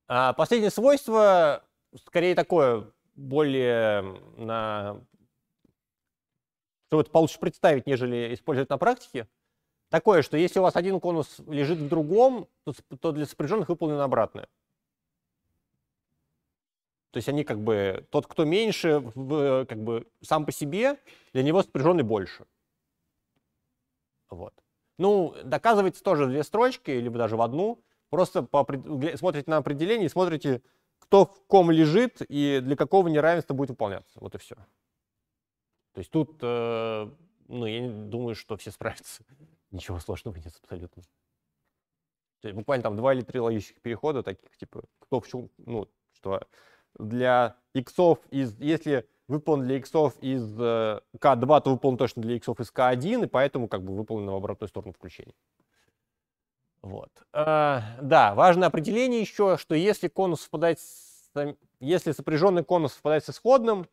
А последнее свойство, скорее такое, более на... Чтобы это получше представить, нежели использовать на практике. Такое, что если у вас один конус лежит в другом, то, то для сопряженных выполнено обратное. То есть они как бы, тот, кто меньше, в, как бы сам по себе, для него сопряженный больше. Вот. Ну, доказывайте тоже две строчки, либо даже в одну. Просто по, смотрите на определение и смотрите, кто в ком лежит и для какого неравенства будет выполняться. Вот и все. То есть тут, э, ну, я не думаю, что все справятся. Ничего сложного нет абсолютно. То есть буквально там два или три логических перехода таких, типа, кто в чем, ну, что для иксов, из, если выполнен для иксов из э, К2, то выполнен точно для иксов из К1, и поэтому как бы выполнено в обратную сторону включения. Вот. А, да, важное определение еще, что если конус совпадает с, если сопряженный конус совпадает с исходным,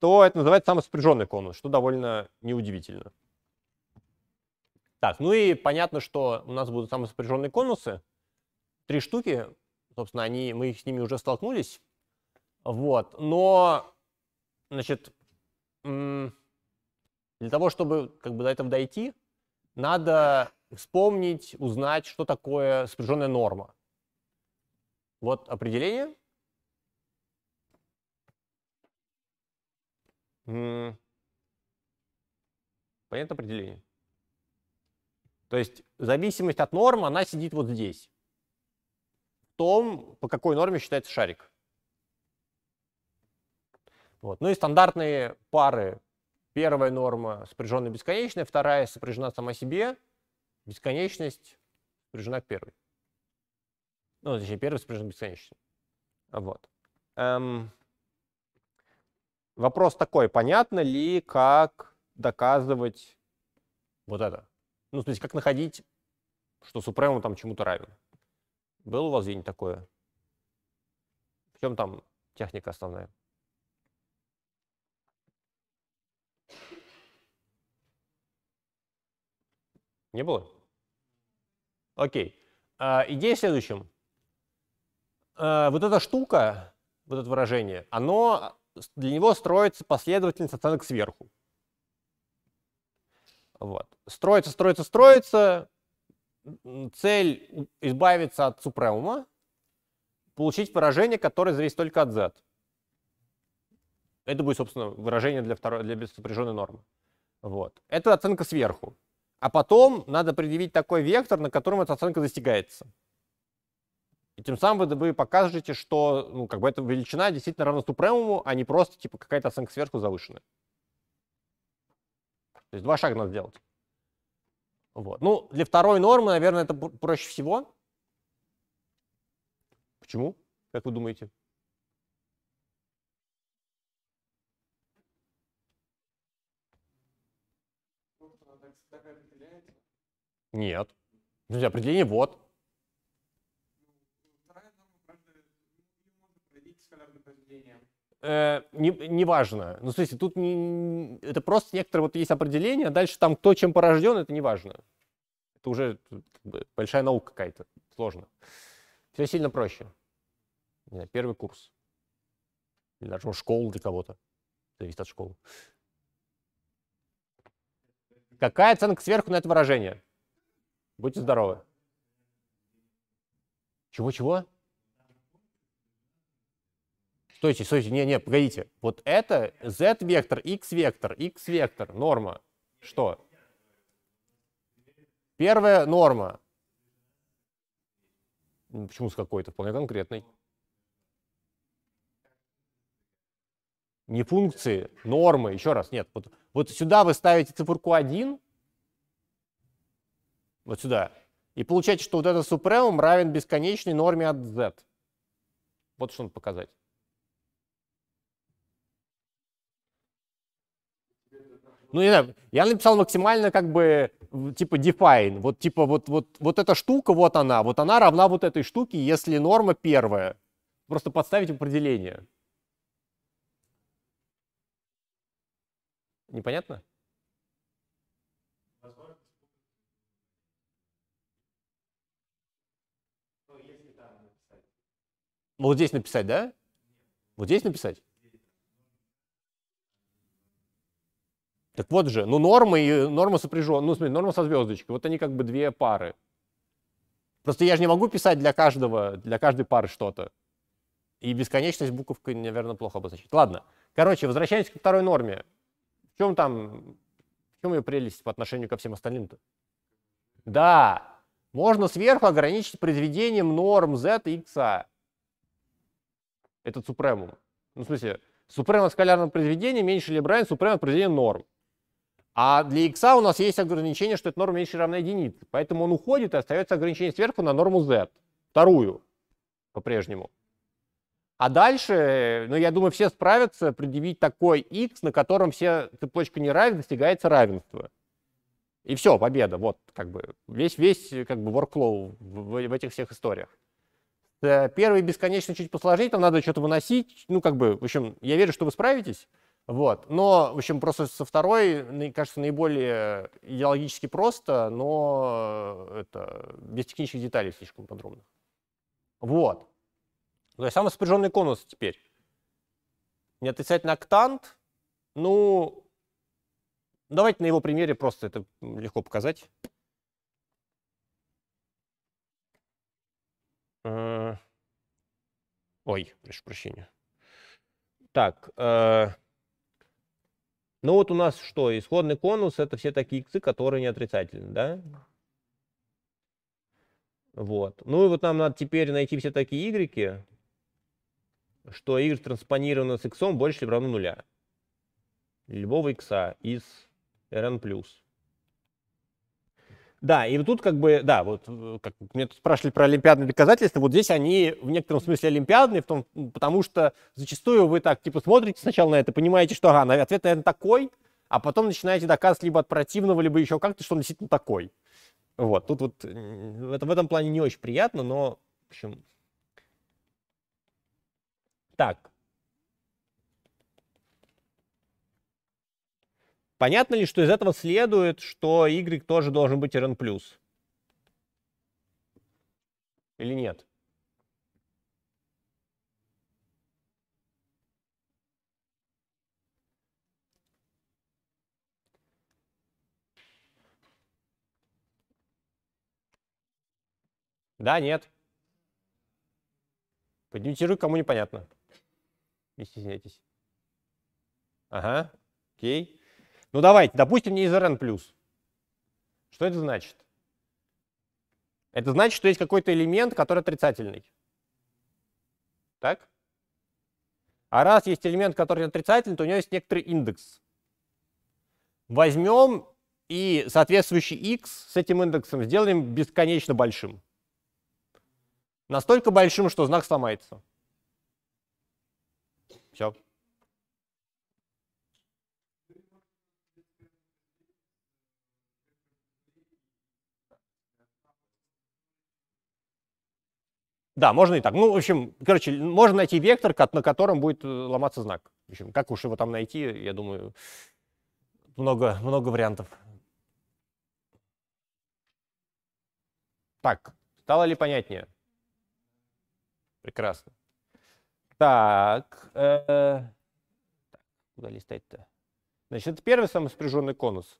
то это называется самосопряженный конус, что довольно неудивительно. Так, ну и понятно, что у нас будут самосопряженные конусы. Три штуки, собственно, они, мы с ними уже столкнулись. Вот, но Значит, для того, чтобы как бы до этого дойти, надо вспомнить, узнать, что такое сопряженная норма. Вот определение. Понятно определение? То есть зависимость от нормы, она сидит вот здесь. В том, по какой норме считается шарик. Вот. Ну и стандартные пары. Первая норма сопряжена бесконечная, вторая сопряжена сама себе, бесконечность сопряжена к первой. Ну, точнее, первая сопряжена бесконечной. Вот. Эм, вопрос такой, понятно ли, как доказывать вот это? Ну, то есть, как находить, что супрему там чему-то равен? Было у вас где-нибудь такое? В чем там техника основная? Не было? Окей. А, идея в следующем. А, вот эта штука, вот это выражение, оно, для него строится последовательность оценок сверху. Вот. Строится, строится, строится. Цель избавиться от супремума, получить выражение, которое зависит только от z. Это будет, собственно, выражение для, второй, для сопряженной нормы. Вот. Это оценка сверху. А потом надо предъявить такой вектор, на котором эта оценка достигается. И тем самым вы, вы покажете, что ну, как бы эта величина действительно равна супремуму, а не просто типа какая-то оценка сверху завышенная. То есть два шага надо сделать. Вот. Ну, для второй нормы, наверное, это проще всего. Почему? Как вы думаете? Нет. Ну, определение вот. э, неважно. Ну, не, важно. ну, в смысле, тут не, это просто некоторые вот есть определение, а дальше там кто чем порожден, это не важно. Это уже как бы, большая наука какая-то, сложно. Все сильно проще. Не знаю, первый курс. Или даже может, школа для кого-то. Зависит от школы. Какая оценка сверху на это выражение? Будьте здоровы. Чего-чего? Стойте, стойте, не, не, погодите. Вот это z-вектор, x-вектор, x-вектор, норма. Что? Первая норма. Ну, почему с какой-то? Вполне конкретной. Не функции, нормы, еще раз, нет. Вот, вот сюда вы ставите цифру 1, вот сюда. И получается, что вот этот супремум равен бесконечной норме от z. Вот что надо показать. Ну, не знаю, я написал максимально как бы типа define. Вот типа вот, вот, вот эта штука, вот она. Вот она равна вот этой штуке, если норма первая. Просто подставить определение. Непонятно? Ну, вот здесь написать, да? Вот здесь написать? Так вот же, ну нормы и норма сопряжен, ну смотри, норма со звездочкой, вот они как бы две пары. Просто я же не могу писать для каждого, для каждой пары что-то. И бесконечность буковкой, наверное, плохо обозначить. Ладно, короче, возвращаемся ко второй норме. В чем там, в чем ее прелесть по отношению ко всем остальным-то? Да, можно сверху ограничить произведением норм z и x это супремум. Ну, в смысле, супремум скалярного произведения меньше или Брайан, супремум произведения норм. А для x у нас есть ограничение, что это норма меньше равна единице. Поэтому он уходит и остается ограничение сверху на норму z, вторую по-прежнему. А дальше, ну, я думаю, все справятся предъявить такой x, на котором все цепочка неравенств достигается равенство. И все, победа. Вот как бы весь, весь как бы workflow в, в, в этих всех историях. Э, первый бесконечно чуть посложнее, там надо что-то выносить. Ну, как бы, в общем, я верю, что вы справитесь. Вот. Но, в общем, просто со второй, мне кажется, наиболее идеологически просто, но э, это без технических деталей слишком подробно. Вот. То ну, есть самый сопряженный конус теперь. Не отрицательный октант. Ну, давайте на его примере просто это легко показать. Э, ой, прошу прощения. Так, э, ну вот у нас что, исходный конус это все такие иксы, которые не отрицательны, да? Вот. Ну и вот нам надо теперь найти все такие y, что y транспонировано с x больше или равно нуля. Любого x из rn+. Да, и тут как бы, да, вот э, как, мне тут спрашивали про олимпиадные доказательства, вот здесь они в некотором смысле олимпиадные, в том, потому что зачастую вы так, типа, смотрите сначала на это, понимаете, что, ага, ответ, наверное, такой, а потом начинаете доказывать либо от противного, либо еще как-то, что он действительно такой. Вот, тут вот это, в этом плане не очень приятно, но, в общем... Так, Понятно ли, что из этого следует, что y тоже должен быть равен плюс? Или нет? Да, нет. Поднимите руку, кому непонятно. Не стесняйтесь. Ага, окей. Ну давайте, допустим, не из Rn+. Что это значит? Это значит, что есть какой-то элемент, который отрицательный. Так? А раз есть элемент, который отрицательный, то у него есть некоторый индекс. Возьмем и соответствующий x с этим индексом сделаем бесконечно большим. Настолько большим, что знак сломается. Все. Да, можно и так. Ну, в общем, короче, можно найти вектор, на котором будет э, ломаться знак. В общем, как уж его там найти, я думаю, много, много вариантов. Так, стало ли понятнее? Прекрасно. Так, э -э куда листать-то? Значит, это первый самый спряженный конус.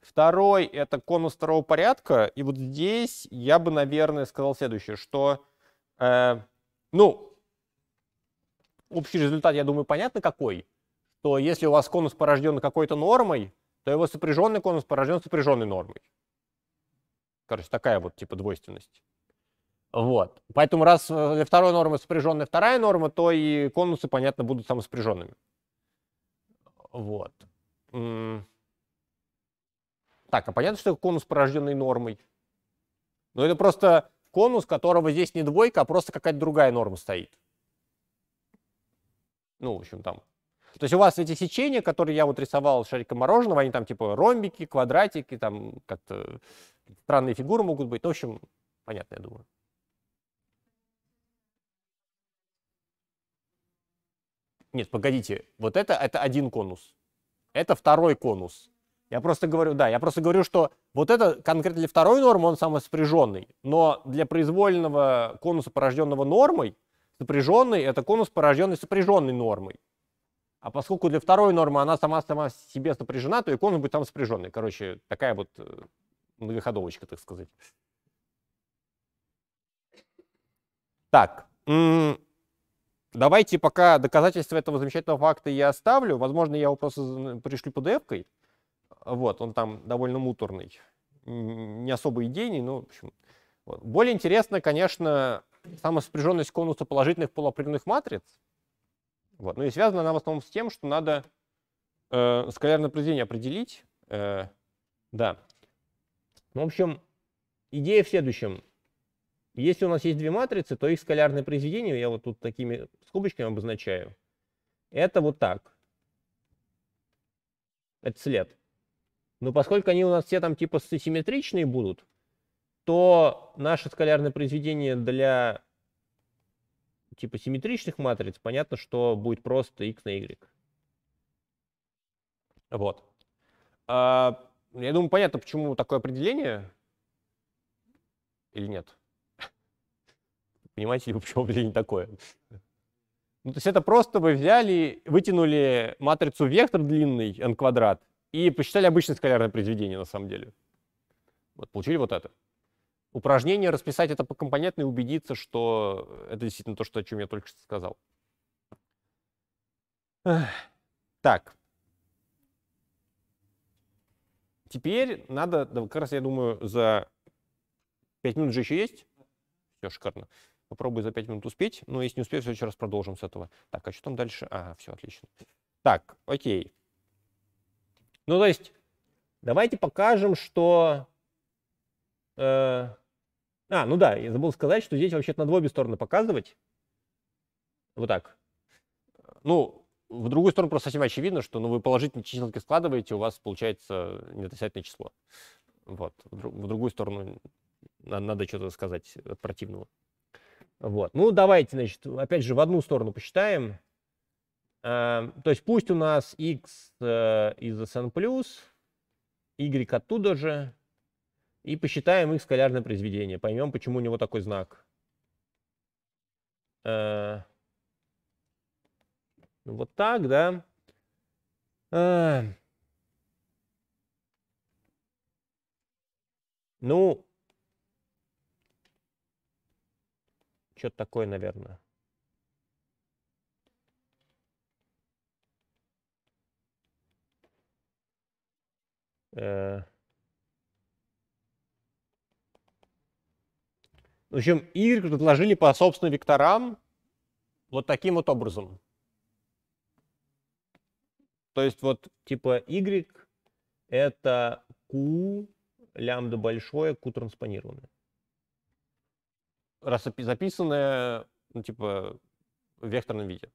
Второй — это конус второго порядка. И вот здесь я бы, наверное, сказал следующее, что Э, ну, общий результат, я думаю, понятно какой, что если у вас конус порожден какой-то нормой, то его сопряженный конус порожден сопряженной нормой. Короче, такая вот типа двойственность. Вот. Поэтому раз э, для второй нормы сопряженная вторая норма, то и конусы, понятно, будут самоспряженными. Вот. Так, а понятно, что конус порожденный нормой? Но ну, это просто конус, которого здесь не двойка, а просто какая-то другая норма стоит. Ну, в общем, там. То есть у вас эти сечения, которые я вот рисовал шариком мороженого, они там типа ромбики, квадратики, там как-то странные фигуры могут быть. Ну, в общем, понятно, я думаю. Нет, погодите, вот это, это один конус. Это второй конус. Я просто говорю, да, я просто говорю, что вот это конкретно для второй нормы он самоспряженный, но для произвольного конуса, порожденного нормой, сопряженный — это конус, порожденный сопряженной нормой. А поскольку для второй нормы она сама сама себе сопряжена, то и конус будет там сопряженный. Короче, такая вот э, многоходовочка, так сказать. Так, давайте пока доказательства этого замечательного факта я оставлю. Возможно, я его просто пришлю PDF-кой. Вот, он там довольно муторный, не особо идейный, но, в общем. Вот. Более интересно, конечно, самоспряженность конуса положительных полуопределенных матриц. Вот. Ну и связана она в основном с тем, что надо э, скалярное произведение определить. Э, да. Ну, в общем, идея в следующем. Если у нас есть две матрицы, то их скалярное произведение, я вот тут такими скобочками обозначаю, это вот так. Это след. Но поскольку они у нас все там типа симметричные будут, то наше скалярное произведение для типа симметричных матриц, понятно, что будет просто x на y. Вот. А, я думаю, понятно, почему такое определение или нет. Понимаете ли вы, почему определение такое? Ну, то есть это просто вы взяли, вытянули матрицу вектор длинный, n квадрат, и посчитали обычное скалярное произведение на самом деле. Вот, получили вот это. Упражнение расписать это по компонентной и убедиться, что это действительно то, что, о чем я только что сказал. Так. Теперь надо, да, как раз я думаю, за 5 минут же еще есть. Все шикарно. Попробую за 5 минут успеть, но если не успею, в следующий раз продолжим с этого. Так, а что там дальше? А, все, отлично. Так, окей. Ну, то есть, давайте покажем, что... Э, а, ну да, я забыл сказать, что здесь вообще-то надо в обе стороны показывать. Вот так. Ну, в другую сторону просто совсем очевидно, что ну, вы положительные численки складываете, у вас получается недосятное число. Вот. В, друг, в другую сторону надо, надо что-то сказать от противного. Вот. Ну, давайте, значит, опять же, в одну сторону посчитаем. Эм, то есть пусть у нас x э, из SN+, y оттуда же, и посчитаем их скалярное произведение. Поймем, почему у него такой знак. Э, ну, вот так, да. Э. Ну, что-то такое, наверное. Э, в общем, Y предложили по собственным векторам вот таким вот образом. То есть вот типа Y это Q лямбда большое, Q транспонированное. Раз записанное, ну, типа, в векторном виде.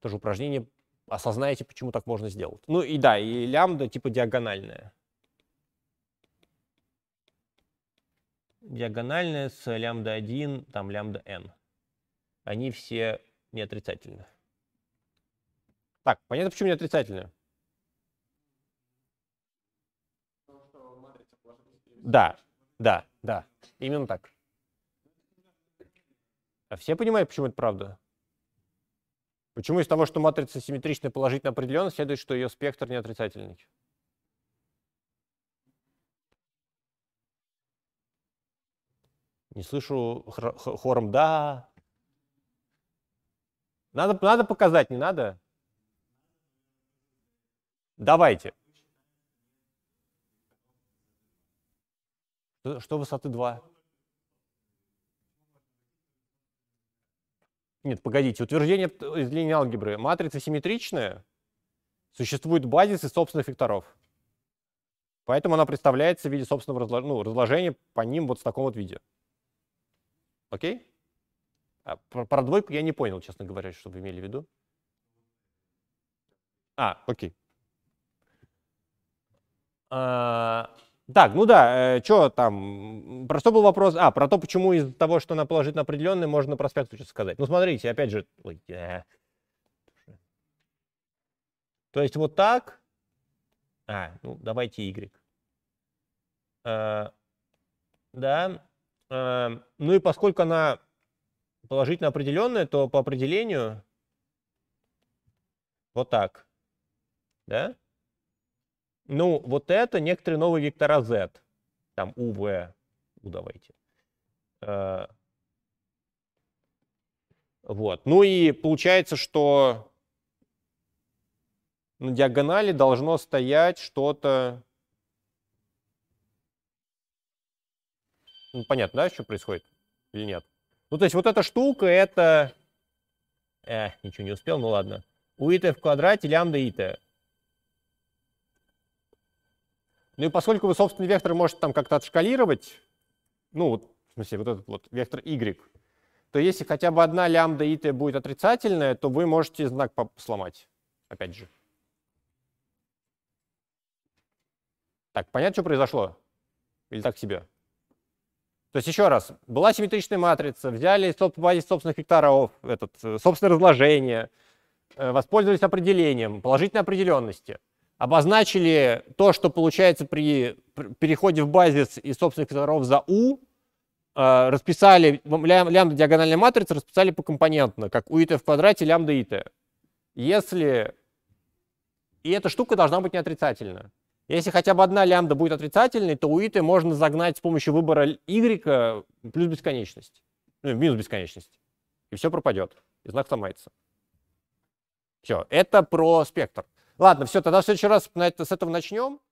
Тоже упражнение осознаете, почему так можно сделать. Ну и да, и лямбда типа диагональная. Диагональная с лямбда 1, там лямбда n. Они все не отрицательны. Так, понятно, почему не отрицательные? Да, да, да, именно так. А все понимают, почему это правда? Почему из того, что матрица симметрично положительно определенно, следует, что ее спектр не отрицательный? Не слышу хором «да». Надо, надо показать, не надо? Давайте. Что высоты 2? Нет, погодите, утверждение из линии алгебры. матрица симметричная, существует базис из собственных векторов. Поэтому она представляется в виде собственного разлож... ну, разложения по ним вот в таком вот виде. Окей? А про, про двойку я не понял, честно говоря, что вы имели в виду. А, окей. А, так, ну да, э, что там, про что был вопрос? А, про то, почему из за того, что она положительно на можно проспекту что-то сказать. Ну, смотрите, опять же, ой, э. то есть вот так, а, ну, давайте Y. Э, да, э, ну и поскольку она положительно на то по определению вот так, да, ну, вот это некоторые новые вектора Z. Там U, V, U давайте. Э, вот. Ну и получается, что на диагонали должно стоять что-то... Ну, понятно, да, что происходит? Или нет? Ну, то есть вот эта штука, это... Э, ничего не успел, ну ладно. У ита в квадрате лямбда ита. Ну и поскольку вы собственный вектор можете там как-то отшкалировать, ну, вот, в смысле, вот этот вот вектор y, то если хотя бы одна лямбда и t будет отрицательная, то вы можете знак сломать, опять же. Так, понятно, что произошло? Или так себе? То есть еще раз, была симметричная матрица, взяли базис собственных векторов, этот, э, собственное разложение, э, воспользовались определением, положительной определенности обозначили то, что получается при переходе в базис из собственных векторов за U, э, расписали лямбда диагональная матрица, расписали по компонентно как у и t в квадрате лямбда и t. Если... И эта штука должна быть неотрицательна, Если хотя бы одна лямбда будет отрицательной, то у и t можно загнать с помощью выбора y плюс бесконечность. Ну, минус бесконечность. И все пропадет. И знак сломается. Все, это про спектр. Ладно, все, тогда в следующий раз с этого начнем.